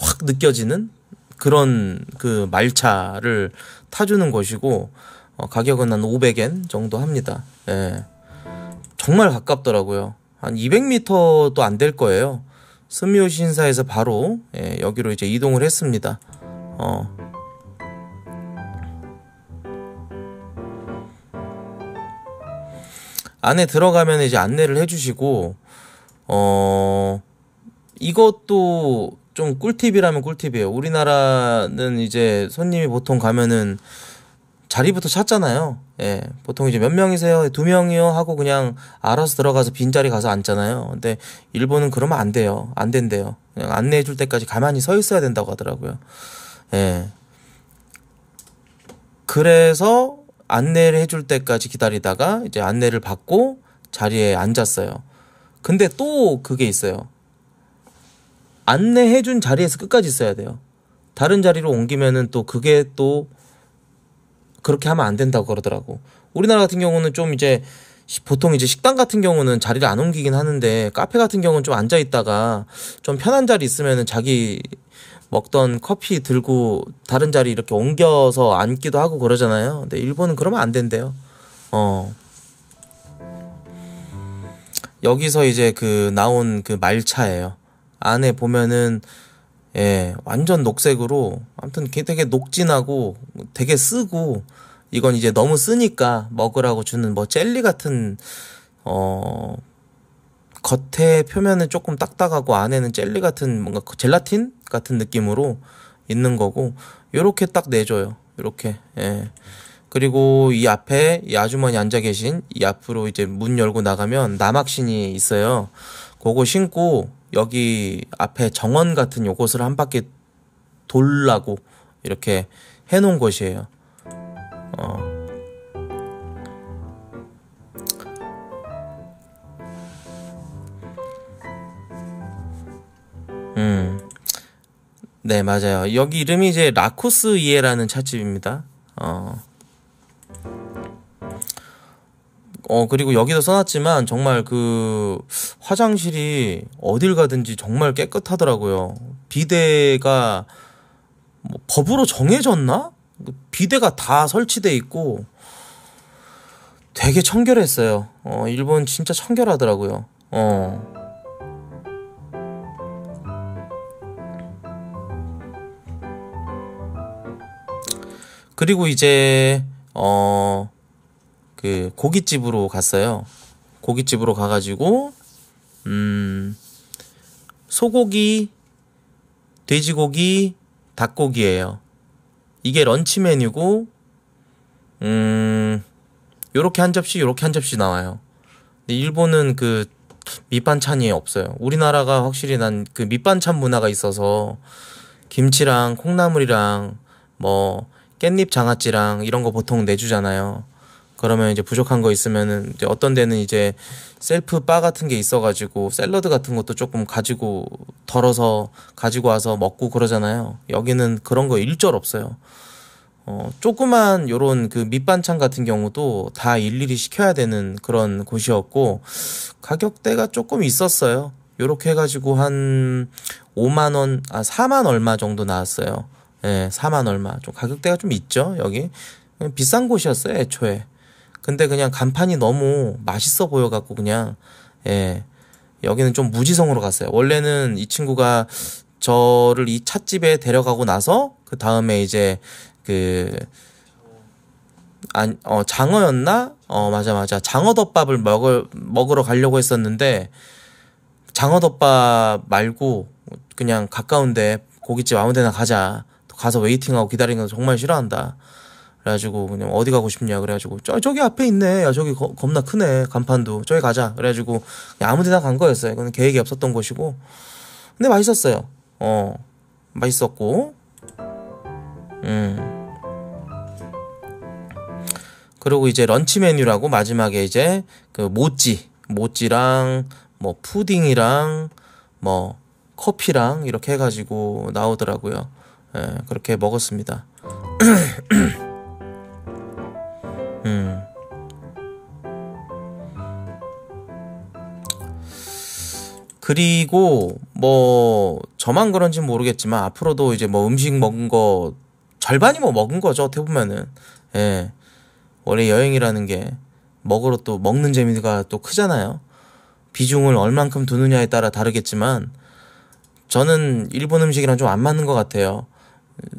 확 느껴지는 그런 그 말차를 타주는 것이고 어, 가격은 한 500엔 정도 합니다. 예. 정말 가깝더라고요. 한 200m도 안 될 거예요. 스미오 신사에서 바로 예, 여기로 이제 이동을 했습니다. 어. 안에 들어가면 이제 안내를 해주시고 어 이것도 좀 꿀팁이라면 꿀팁이에요. 우리나라는 이제 손님이 보통 가면은 자리부터 찾잖아요. 예. 보통 이제 몇 명이세요? 두 명이요? 하고 그냥 알아서 들어가서 빈자리 가서 앉잖아요. 근데 일본은 그러면 안 돼요. 안 된대요. 그냥 안내해 줄 때까지 가만히 서 있어야 된다고 하더라고요. 예. 그래서 안내를 해줄 때까지 기다리다가 이제 안내를 받고 자리에 앉았어요. 근데 또 그게 있어요. 안내해준 자리에서 끝까지 있어야 돼요. 다른 자리로 옮기면은 또 그게 또 그렇게 하면 안 된다고 그러더라고. 우리나라 같은 경우는 좀 이제 보통 이제 식당 같은 경우는 자리를 안 옮기긴 하는데 카페 같은 경우는 좀 앉아 있다가 좀 편한 자리 있으면은 자기 먹던 커피 들고 다른 자리 이렇게 옮겨서 앉기도 하고 그러잖아요. 근데 일본은 그러면 안 된대요. 어. 여기서 이제 그 나온 그 말차예요. 안에 보면은 예, 완전 녹색으로 아무튼 되게 녹진하고 되게 쓰고 이건 이제 너무 쓰니까 먹으라고 주는 뭐 젤리 같은 어 겉에 표면은 조금 딱딱하고 안에는 젤리 같은 뭔가 그 젤라틴 같은 느낌으로 있는 거고 요렇게 딱 내줘요 요렇게 예 그리고 이 앞에 이 아주머니 앉아 계신 이 앞으로 이제 문 열고 나가면 남악신이 있어요 그거 신고 여기 앞에 정원 같은 요것을 한 바퀴 돌라고 이렇게 해놓은 것이에요 어. 음. 네, 맞아요. 여기 이름이 이제 라코스 이에라는 찻집입니다. 어. 어, 그리고 여기도 써놨지만 정말 그 화장실이 어딜 가든지 정말 깨끗하더라고요. 비대가 뭐 법으로 정해졌나? 그 비대가 다 설치돼 있고 되게 청결했어요. 어, 일본 진짜 청결하더라고요. 어. 그리고 이제 어 그 고깃집으로 갔어요. 고깃집으로 가가지고 음 소고기, 돼지고기, 닭고기예요. 이게 런치 메뉴고 음 요렇게 한 접시 요렇게 한 접시 나와요. 근데 일본은 그 밑반찬이 없어요. 우리나라가 확실히 난 그 밑반찬 문화가 있어서 김치랑 콩나물이랑 뭐 깻잎 장아찌랑 이런 거 보통 내주잖아요. 그러면 이제 부족한 거 있으면은 이제 어떤 데는 이제 셀프 바 같은 게 있어가지고 샐러드 같은 것도 조금 가지고 덜어서 가지고 와서 먹고 그러잖아요. 여기는 그런 거 일절 없어요. 어, 조그만 요런 그 밑반찬 같은 경우도 다 일일이 시켜야 되는 그런 곳이었고 가격대가 조금 있었어요. 요렇게 해가지고 한 5만 원, 아 4만 얼마 정도 나왔어요. 예, 4만 얼마. 좀 가격대가 좀 있죠, 여기. 비싼 곳이었어요, 애초에. 근데 그냥 간판이 너무 맛있어 보여갖고 그냥, 예, 여기는 좀 무지성으로 갔어요. 원래는 이 친구가 저를 이 찻집에 데려가고 나서, 그 다음에 이제, 그, 안, 어, 장어였나? 어, 맞아, 맞아. 장어덮밥을 먹을, 먹으러 가려고 했었는데, 장어덮밥 말고, 그냥 가까운데 고깃집 아무 데나 가자. 가서 웨이팅하고 기다리는 거 정말 싫어한다. 그래가지고 그냥 어디 가고 싶냐 그래가지고 저, 저기 앞에 있네 야 저기 거, 겁나 크네 간판도 저기 가자 그래가지고 아무 데나 간 거였어요 이거는 계획이 없었던 곳이고 근데 맛있었어요 어 맛있었고 음 그리고 이제 런치 메뉴라고 마지막에 이제 그 모찌 모찌랑 뭐 푸딩이랑 뭐 커피랑 이렇게 해가지고 나오더라고요 예, 그렇게 먹었습니다. 음. 그리고 뭐 저만 그런지는 모르겠지만 앞으로도 이제 뭐 음식 먹은 거 절반이 뭐 먹은 거죠 어떻게 보면은 예 원래 여행이라는 게 먹으러 또 먹는 재미가 또 크잖아요 비중을 얼만큼 두느냐에 따라 다르겠지만 저는 일본 음식이랑 좀 안 맞는 것 같아요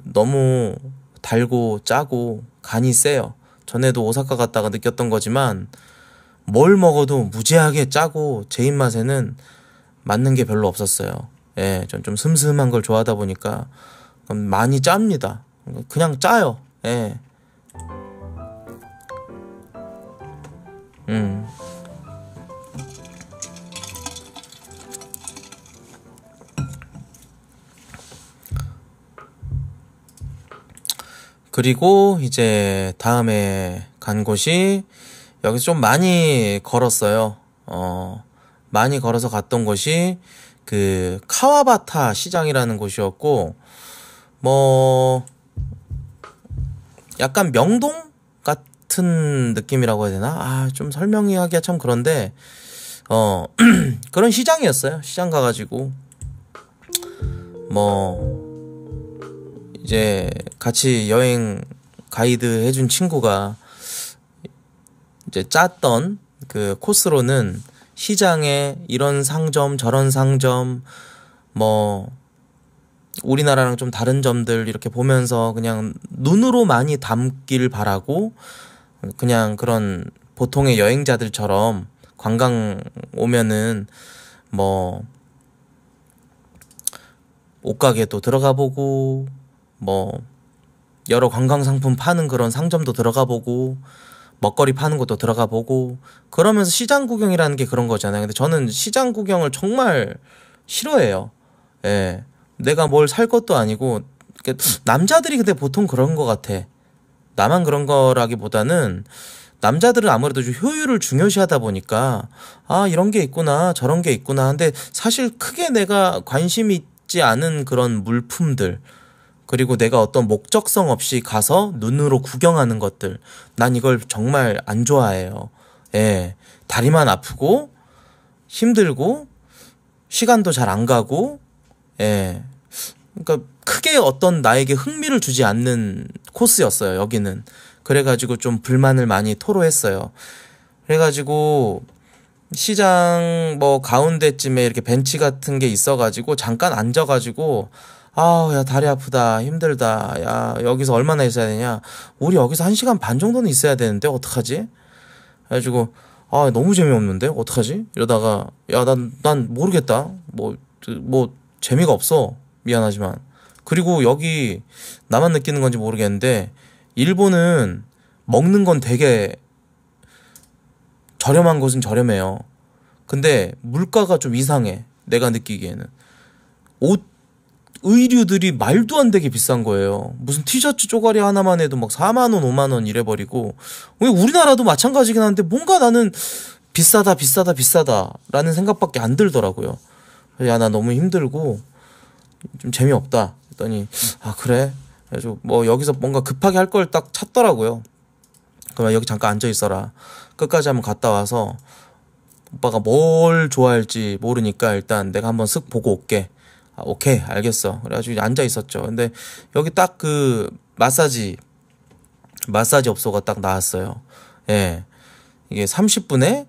너무 달고 짜고 간이 세요. 전에도 오사카 갔다가 느꼈던 거지만 뭘 먹어도 무지하게 짜고 제 입맛에는 맞는 게 별로 없었어요. 예, 전 좀 슴슴한 걸 좋아하다 보니까 많이 짭니다. 그냥 짜요. 예. 음. 그리고 이제 다음에 간 곳이 여기 좀 많이 걸었어요. 어, 많이 걸어서 갔던 곳이 그 카와바타 시장이라는 곳이었고 뭐 약간 명동 같은 느낌이라고 해야 되나? 아, 좀 설명이 하기가 참 그런데 어 그런 시장이었어요. 시장 가 가지고 뭐 이제 같이 여행 가이드 해준 친구가 이제 짰던 그 코스로는 시장에 이런 상점, 저런 상점, 뭐, 우리나라랑 좀 다른 점들 이렇게 보면서 그냥 눈으로 많이 담길 바라고 그냥 그런 보통의 여행자들처럼 관광 오면은 뭐 옷가게도 들어가 보고 뭐 여러 관광 상품 파는 그런 상점도 들어가 보고 먹거리 파는 것도 들어가 보고 그러면서 시장 구경이라는 게 그런 거잖아요. 근데 저는 시장 구경을 정말 싫어해요. 예. 내가 뭘 살 것도 아니고 남자들이 근데 보통 그런 것 같아. 나만 그런 거라기보다는 남자들은 아무래도 좀 효율을 중요시하다 보니까 아 이런 게 있구나 저런 게 있구나 근데 사실 크게 내가 관심 있지 않은 그런 물품들 그리고 내가 어떤 목적성 없이 가서 눈으로 구경하는 것들. 난 이걸 정말 안 좋아해요. 예. 다리만 아프고, 힘들고, 시간도 잘 안 가고, 예. 그러니까 크게 어떤 나에게 흥미를 주지 않는 코스였어요, 여기는. 그래가지고 좀 불만을 많이 토로했어요. 그래가지고 시장 뭐 가운데쯤에 이렇게 벤치 같은 게 있어가지고 잠깐 앉아가지고 아우, 야, 다리 아프다. 힘들다. 야, 여기서 얼마나 있어야 되냐. 우리 여기서 한 시간 반 정도는 있어야 되는데, 어떡하지? 그래가지고, 아, 너무 재미없는데? 어떡하지? 이러다가, 야, 난, 난 모르겠다. 뭐, 그, 뭐, 재미가 없어. 미안하지만. 그리고 여기, 나만 느끼는 건지 모르겠는데, 일본은 먹는 건 되게 저렴한 곳은 저렴해요. 근데 물가가 좀 이상해. 내가 느끼기에는. 옷 의류들이 말도 안 되게 비싼 거예요. 무슨 티셔츠 쪼가리 하나만 해도 막 4만원, 5만원 이래버리고. 우리나라도 마찬가지긴 한데 뭔가 나는 비싸다, 비싸다, 비싸다라는 생각밖에 안 들더라고요. 야, 나 너무 힘들고 좀 재미없다. 했더니, 아, 그래? 그래서 뭐 여기서 뭔가 급하게 할 걸 딱 찾더라고요. 그러면 여기 잠깐 앉아 있어라. 끝까지 한번 갔다 와서 오빠가 뭘 좋아할지 모르니까 일단 내가 한번 쓱 보고 올게. 아, 오케이 알겠어 그래가지고 앉아 있었죠 근데 여기 딱 그 마사지 마사지 업소가 딱 나왔어요 예 이게 30분에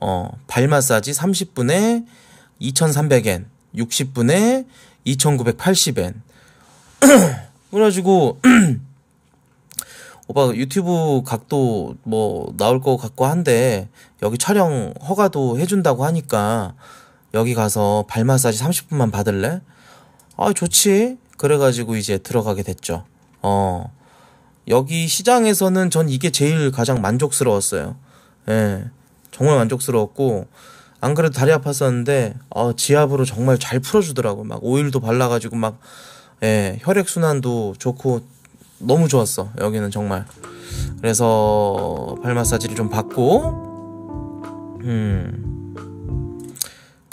어, 발 마사지 30분에 2,300엔 60분에 2,980엔 그래가지고 오빠 유튜브 각도 뭐 나올 거 같고 한데 여기 촬영 허가도 해준다고 하니까 여기 가서 발 마사지 30분만 받을래? 아, 좋지. 그래가지고 이제 들어가게 됐죠. 어. 여기 시장에서는 전 이게 제일 가장 만족스러웠어요. 예. 정말 만족스러웠고, 안 그래도 다리 아팠었는데, 어, 지압으로 정말 잘 풀어주더라고. 막 오일도 발라가지고 막, 예, 혈액순환도 좋고, 너무 좋았어. 여기는 정말. 그래서 발 마사지를 좀 받고, 음.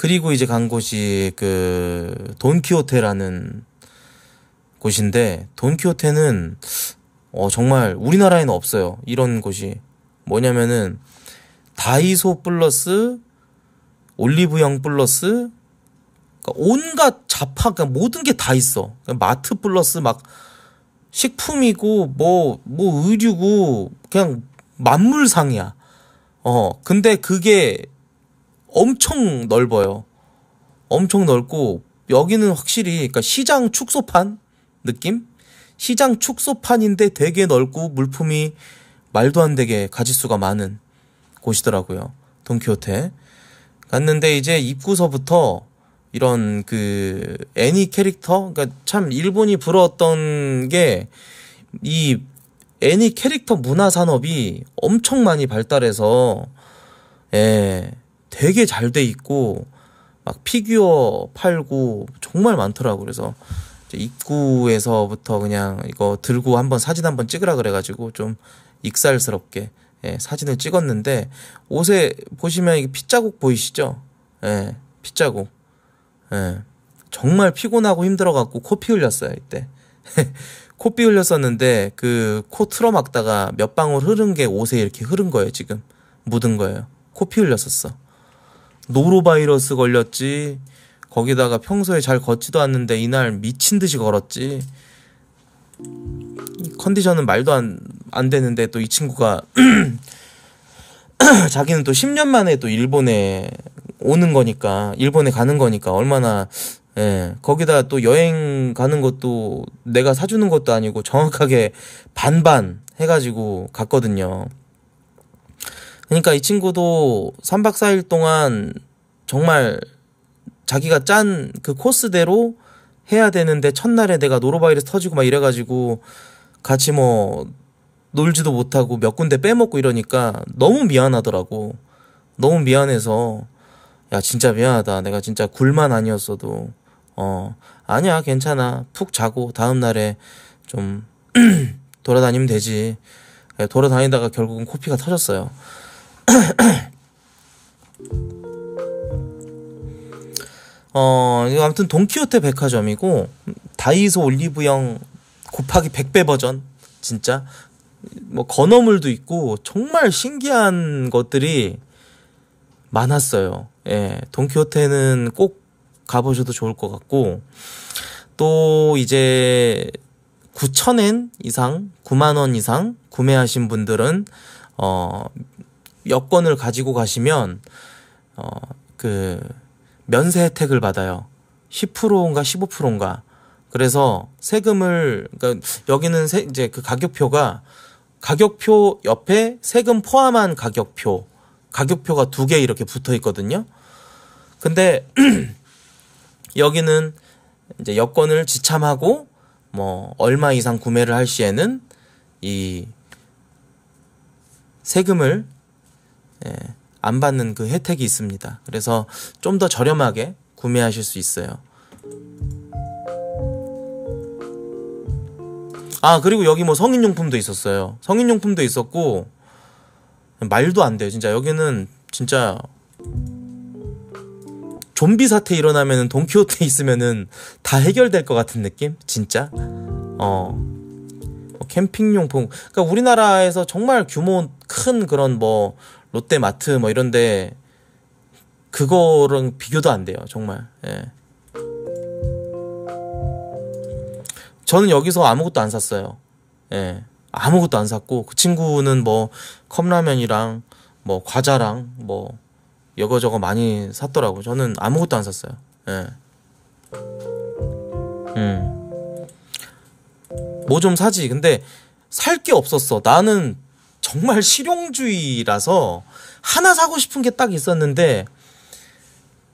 그리고 이제 간 곳이 그 돈키호테라는 곳인데 돈키호테는 어 정말 우리나라에는 없어요. 이런 곳이 뭐냐면은 다이소 플러스 올리브영 플러스 그러니까 온갖 잡화 그 그러니까 모든 게 다 있어. 그러니까 마트 플러스 막 식품이고 뭐뭐 뭐 의류고 그냥 만물상이야. 어 근데 그게 엄청 넓어요. 엄청 넓고 여기는 확실히 그러니까 시장 축소판 느낌? 시장 축소판인데 되게 넓고 물품이 말도 안 되게 가짓수가 많은 곳이더라고요. 돈키호테 갔는데 이제 입구서부터 이런 그 애니 캐릭터 그러니까 참 일본이 부러웠던 게 이 애니 캐릭터 문화 산업이 엄청 많이 발달해서 예 되게 잘 돼 있고 막 피규어 팔고 정말 많더라고 그래서 입구에서부터 그냥 이거 들고 한번 사진 한번 찍으라 그래가지고 좀 익살스럽게 예, 사진을 찍었는데 옷에 보시면 이게 핏자국 보이시죠? 예, 핏자국. 예, 정말 피곤하고 힘들어갖고 코피 흘렸어요 이때. 코피 흘렸었는데 그 코 틀어막다가 몇 방울 흐른 게 옷에 이렇게 흐른 거예요 지금 묻은 거예요. 코피 흘렸었어. 노로바이러스 걸렸지. 거기다가 평소에 잘 걷지도 않는데 이날 미친 듯이 걸었지. 컨디션은 말도 안, 안 되는데 또 이 친구가 자기는 또 10년 만에 또 일본에 오는 거니까, 일본에 가는 거니까 얼마나, 예, 거기다 또 여행 가는 것도 내가 사주는 것도 아니고 정확하게 반반 해가지고 갔거든요. 그러니까 이 친구도 3박 4일 동안 정말 자기가 짠 그 코스대로 해야 되는데 첫날에 내가 노로바이러스 터지고 막 이래가지고 같이 뭐 놀지도 못하고 몇 군데 빼먹고 이러니까 너무 미안하더라고. 너무 미안해서 야 진짜 미안하다. 내가 진짜 굴만 아니었어도 어 아니야 괜찮아 푹 자고 다음 날에 좀 돌아다니면 되지. 예, 돌아다니다가 결국은 코피가 터졌어요. 어, 이거 아무튼 돈키호테 백화점이고 다이소 올리브영 곱하기 100배 버전 진짜 뭐 건어물도 있고 정말 신기한 것들이 많았어요. 예. 돈키호테는 꼭 가보셔도 좋을 것 같고 또 이제 9,000엔 이상, 9만 원 이상 구매하신 분들은 어 여권을 가지고 가시면 어, 그 면세 혜택을 받아요. 10%인가 15%인가. 그래서 세금을 그러니까 여기는 세, 이제 그 가격표가 가격표 옆에 세금 포함한 가격표 가격표가 두 개 이렇게 붙어 있거든요. 근데 여기는 이제 여권을 지참하고 뭐 얼마 이상 구매를 할 시에는 이 세금을 예, 안 받는 그 혜택이 있습니다. 그래서 좀 더 저렴하게 구매하실 수 있어요. 아 그리고 여기 뭐 성인용품도 있었어요. 성인용품도 있었고 말도 안 돼요. 진짜 여기는 진짜 좀비 사태 일어나면은 돈키호테 있으면은 다 해결될 것 같은 느낌? 진짜? 어. 뭐 캠핑용품. 그러니까 우리나라에서 정말 규모 큰 그런 뭐 롯데마트 뭐 이런데 그거랑 비교도 안 돼요 정말. 예. 저는 여기서 아무것도 안 샀어요. 예. 아무것도 안 샀고 그 친구는 뭐 컵라면이랑 뭐 과자랑 뭐 여거저거 많이 샀더라고. 저는 아무것도 안 샀어요. 예. 음. 뭐 좀 사지. 근데 살 게 없었어. 나는 정말 실용주의라서 하나 사고 싶은 게 딱 있었는데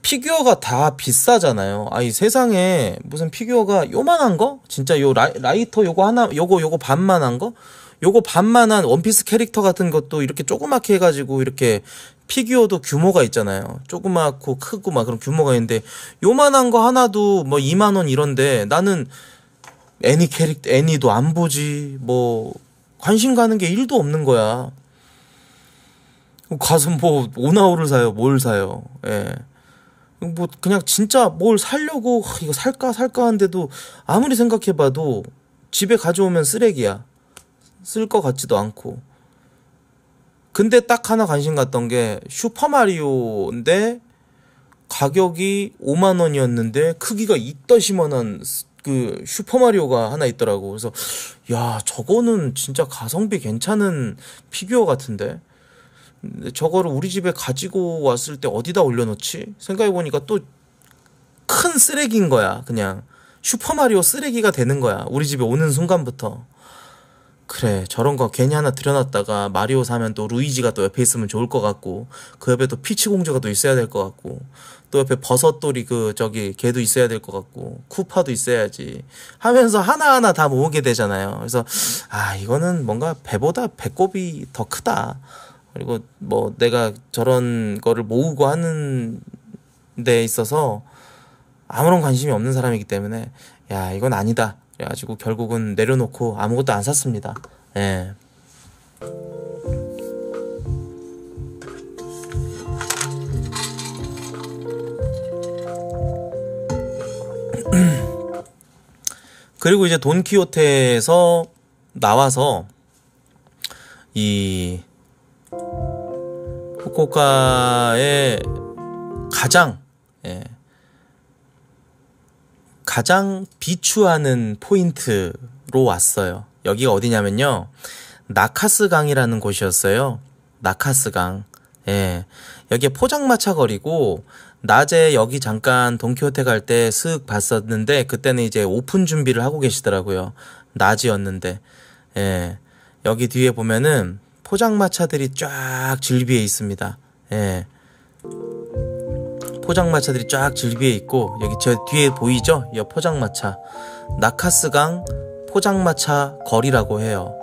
피규어가 다 비싸잖아요. 아이 세상에 무슨 피규어가 요만한 거? 진짜 요 라이, 터 요거 하나 요거 요거 반만한 거? 요거 반만한 원피스 캐릭터 같은 것도 이렇게 조그맣게 해 가지고 이렇게 피규어도 규모가 있잖아요. 조그맣고 크고 막 그런 규모가 있는데 요만한 거 하나도 뭐 2만 원 이런데 나는 애니 캐릭터 애니도 안 보지. 뭐 관심 가는 게 1도 없는 거야. 가서 뭐 오나오를 사요, 뭘 사요. 예. 뭐 그냥 진짜 뭘 살려고 이거 살까 살까 하는데도 아무리 생각해봐도 집에 가져오면 쓰레기야. 쓸 것 같지도 않고. 근데 딱 하나 관심 갔던 게 슈퍼마리오인데 가격이 5만 원이었는데 크기가 이따시만한 그 슈퍼마리오가 하나 있더라고. 그래서 야, 저거는 진짜 가성비 괜찮은 피규어 같은데. 저거를 우리 집에 가지고 왔을 때 어디다 올려놓지? 생각해보니까 또 큰 쓰레기인 거야, 그냥. 슈퍼마리오 쓰레기가 되는 거야, 우리 집에 오는 순간부터. 그래 저런 거 괜히 하나 들여놨다가 마리오 사면 또 루이지가 또 옆에 있으면 좋을 것 같고 그 옆에 또 피치 공주가 또 있어야 될 것 같고 또 옆에 버섯돌이 그 저기 걔도 있어야 될 것 같고 쿠파도 있어야지 하면서 하나하나 다 모으게 되잖아요 그래서 아 이거는 뭔가 배보다 배꼽이 더 크다 그리고 뭐 내가 저런 거를 모으고 하는 데 있어서 아무런 관심이 없는 사람이기 때문에 야 이건 아니다 그래가지고 결국은 내려놓고 아무것도 안 샀습니다. 예. 그리고 이제 돈키호테에서 나와서 이 후쿠오카의 가장 예, 가장 비추하는 포인트로 왔어요. 여기가 어디냐면요. 나카스강이라는 곳이었어요. 나카스강. 예. 여기에 포장마차 거리고 낮에 여기 잠깐 동키호테 갈 때 슥 봤었는데 그때는 이제 오픈 준비를 하고 계시더라고요. 낮이었는데. 예. 여기 뒤에 보면은 포장마차들이 쫙 즐비해 있습니다. 예. 포장마차들이 쫙즐비해 있고 여기 저 뒤에 보이죠? 이 포장마차 나카스강 포장마차 거리라고 해요.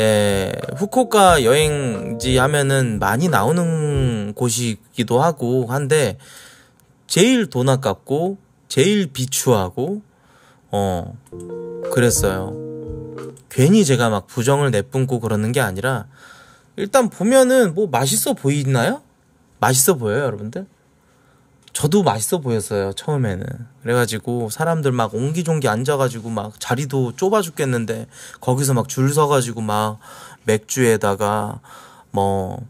예, 후쿠오카 여행지 하면은 많이 나오는 곳이기도 하고 한데 제일 돈 아깝고 제일 비추하고 어 그랬어요. 괜히 제가 막 부정을 내뿜고 그러는 게 아니라 일단 보면은 뭐 맛있어 보이나요? 맛있어 보여요, 여러분들? 저도 맛있어 보였어요 처음에는 그래가지고 사람들 막 옹기종기 앉아가지고 막 자리도 좁아 죽겠는데 거기서 막 줄 서가지고 막 맥주에다가 뭐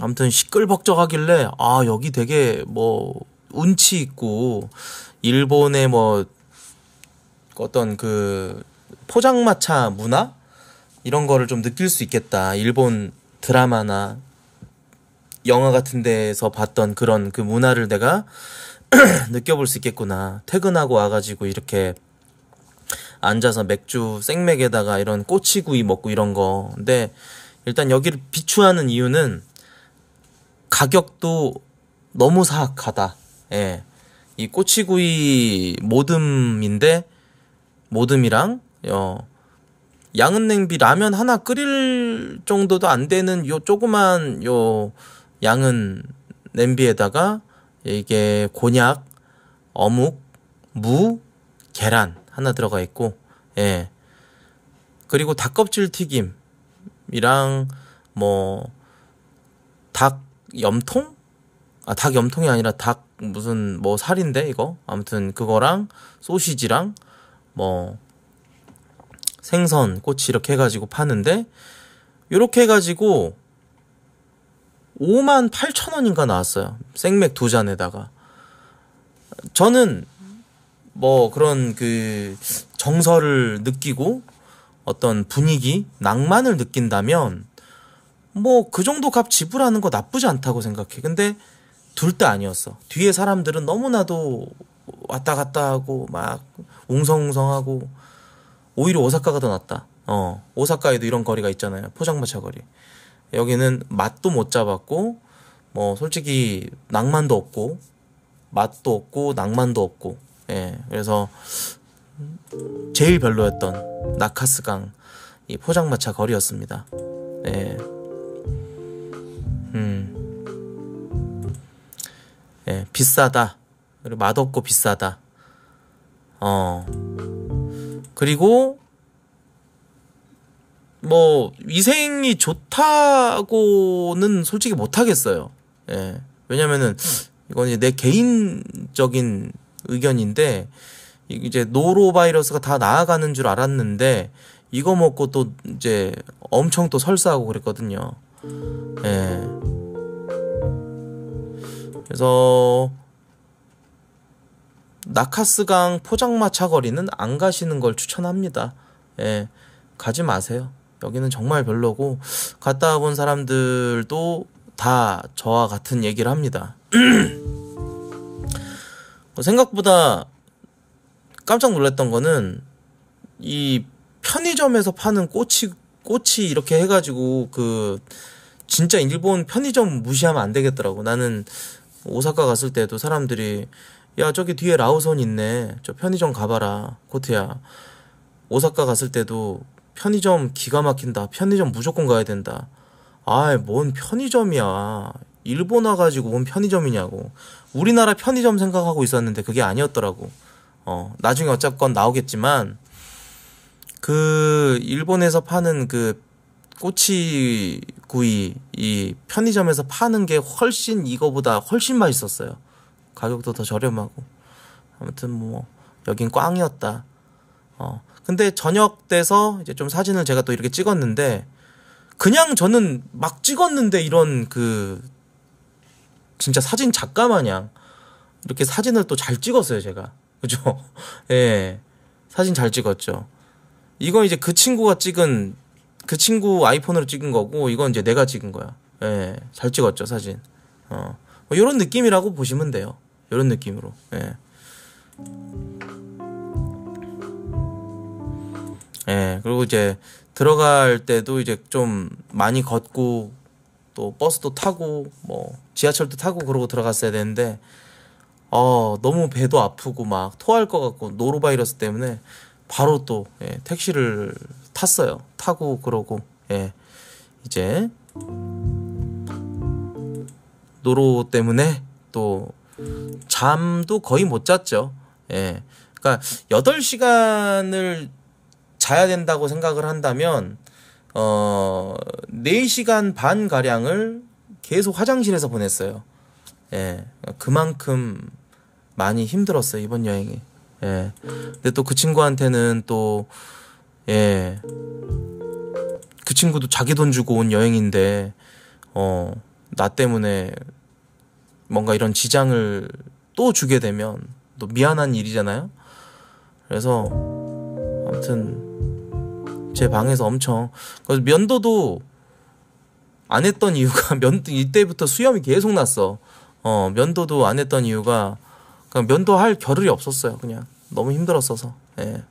아무튼 시끌벅적하길래 아 여기 되게 뭐 운치 있고 일본의 뭐 어떤 그 포장마차 문화 이런 거를 좀 느낄 수 있겠다 일본 드라마나 영화 같은 데서 에 봤던 그런 그 문화를 내가 느껴볼 수 있겠구나. 퇴근하고 와가지고 이렇게 앉아서 맥주 생맥에다가 이런 꼬치구이 먹고 이런 거. 근데 일단 여기를 비추하는 이유는 가격도 너무 사악하다. 예. 이 꼬치구이 모듬인데 모듬이랑 어 양은냉비 라면 하나 끓일 정도도 안 되는 요 조그만 요 양은 냄비에다가 이게 곤약, 어묵, 무, 계란 하나 들어가 있고, 예. 그리고 닭껍질 튀김이랑 뭐 닭 염통? 아, 닭 염통이 아니라 닭 무슨 뭐 살인데 이거? 아무튼 그거랑 소시지랑 뭐 생선, 꼬치 이렇게 해가지고 파는데 이렇게 해가지고 5만 8천 원인가 나왔어요. 생맥 두 잔에다가. 저는 뭐 그런 그 정서를 느끼고 어떤 분위기, 낭만을 느낀다면 뭐 그 정도 값 지불하는 거 나쁘지 않다고 생각해. 근데 둘 다 아니었어. 뒤에 사람들은 너무나도 왔다 갔다 하고 막 웅성웅성하고 오히려 오사카가 더 낫다. 어, 오사카에도 이런 거리가 있잖아요. 포장마차 거리. 여기는 맛도 못 잡았고 뭐 솔직히 낭만도 없고 맛도 없고 낭만도 없고 예 그래서 제일 별로였던 나카스강 이 포장마차 거리였습니다. 예. 음. 예, 비싸다. 그리고 맛없고 비싸다. 어. 그리고 뭐 위생이 좋다고는 솔직히 못 하겠어요. 예. 왜냐면은 이건 이제 내 개인적인 의견인데 이제 노로 바이러스가 다 나아가는 줄 알았는데 이거 먹고 또 이제 엄청 또 설사하고 그랬거든요. 예. 그래서 나카스강 포장마차 거리는 안 가시는 걸 추천합니다. 예. 가지 마세요. 여기는 정말 별로고 갔다 온 사람들도 다 저와 같은 얘기를 합니다. 뭐 생각보다 깜짝 놀랐던 거는 이 편의점에서 파는 꼬치 꼬치 이렇게 해가지고 그 진짜 일본 편의점 무시하면 안 되겠더라고. 나는 오사카 갔을 때도 사람들이 야 저기 뒤에 라오선 있네. 저 편의점 가봐라 코트야. 오사카 갔을 때도 편의점 기가 막힌다. 편의점 무조건 가야 된다. 아이, 뭔 편의점이야. 일본 와가지고 뭔 편의점이냐고. 우리나라 편의점 생각하고 있었는데 그게 아니었더라고. 어, 나중에 어쨌건 나오겠지만, 그, 일본에서 파는 그, 꼬치구이, 이 편의점에서 파는 게 훨씬 이거보다 훨씬 맛있었어요. 가격도 더 저렴하고. 아무튼 뭐, 여긴 꽝이었다. 어, 근데 저녁 때서 이제 좀 사진을 제가 또 이렇게 찍었는데 그냥 저는 막 찍었는데 이런 그 진짜 사진 작가 마냥 이렇게 사진을 또 잘 찍었어요 제가 그죠 예 사진 잘 찍었죠 이건 이제 그 친구가 찍은 그 친구 아이폰으로 찍은 거고 이건 이제 내가 찍은 거야 예 잘 찍었죠 사진 어 뭐 요런 느낌이라고 보시면 돼요 요런 느낌으로 예 예, 그리고 이제 들어갈 때도 이제 좀 많이 걷고 또 버스도 타고 뭐 지하철도 타고 그러고 들어갔어야 되는데 어, 너무 배도 아프고 막 토할 것 같고 노로바이러스 때문에 바로 또 예, 택시를 탔어요. 타고 그러고 예, 이제 노로 때문에 또 잠도 거의 못 잤죠. 예. 그러니까 8시간을 자야 된다고 생각을 한다면 어 4시간 반 가량을 계속 화장실에서 보냈어요. 예. 그만큼 많이 힘들었어요, 이번 여행이. 예. 근데 또 그 친구한테는 또 예. 그 친구도 자기 돈 주고 온 여행인데 어, 나 때문에 뭔가 이런 지장을 또 주게 되면 또 미안한 일이잖아요. 그래서 아무튼 제 방에서 엄청 그래서 면도도 안 했던 이유가 면 이때부터 수염이 계속 났어. 어 면도도 안 했던 이유가 그냥 면도할 겨를이 없었어요. 그냥 너무 힘들었어서. 예.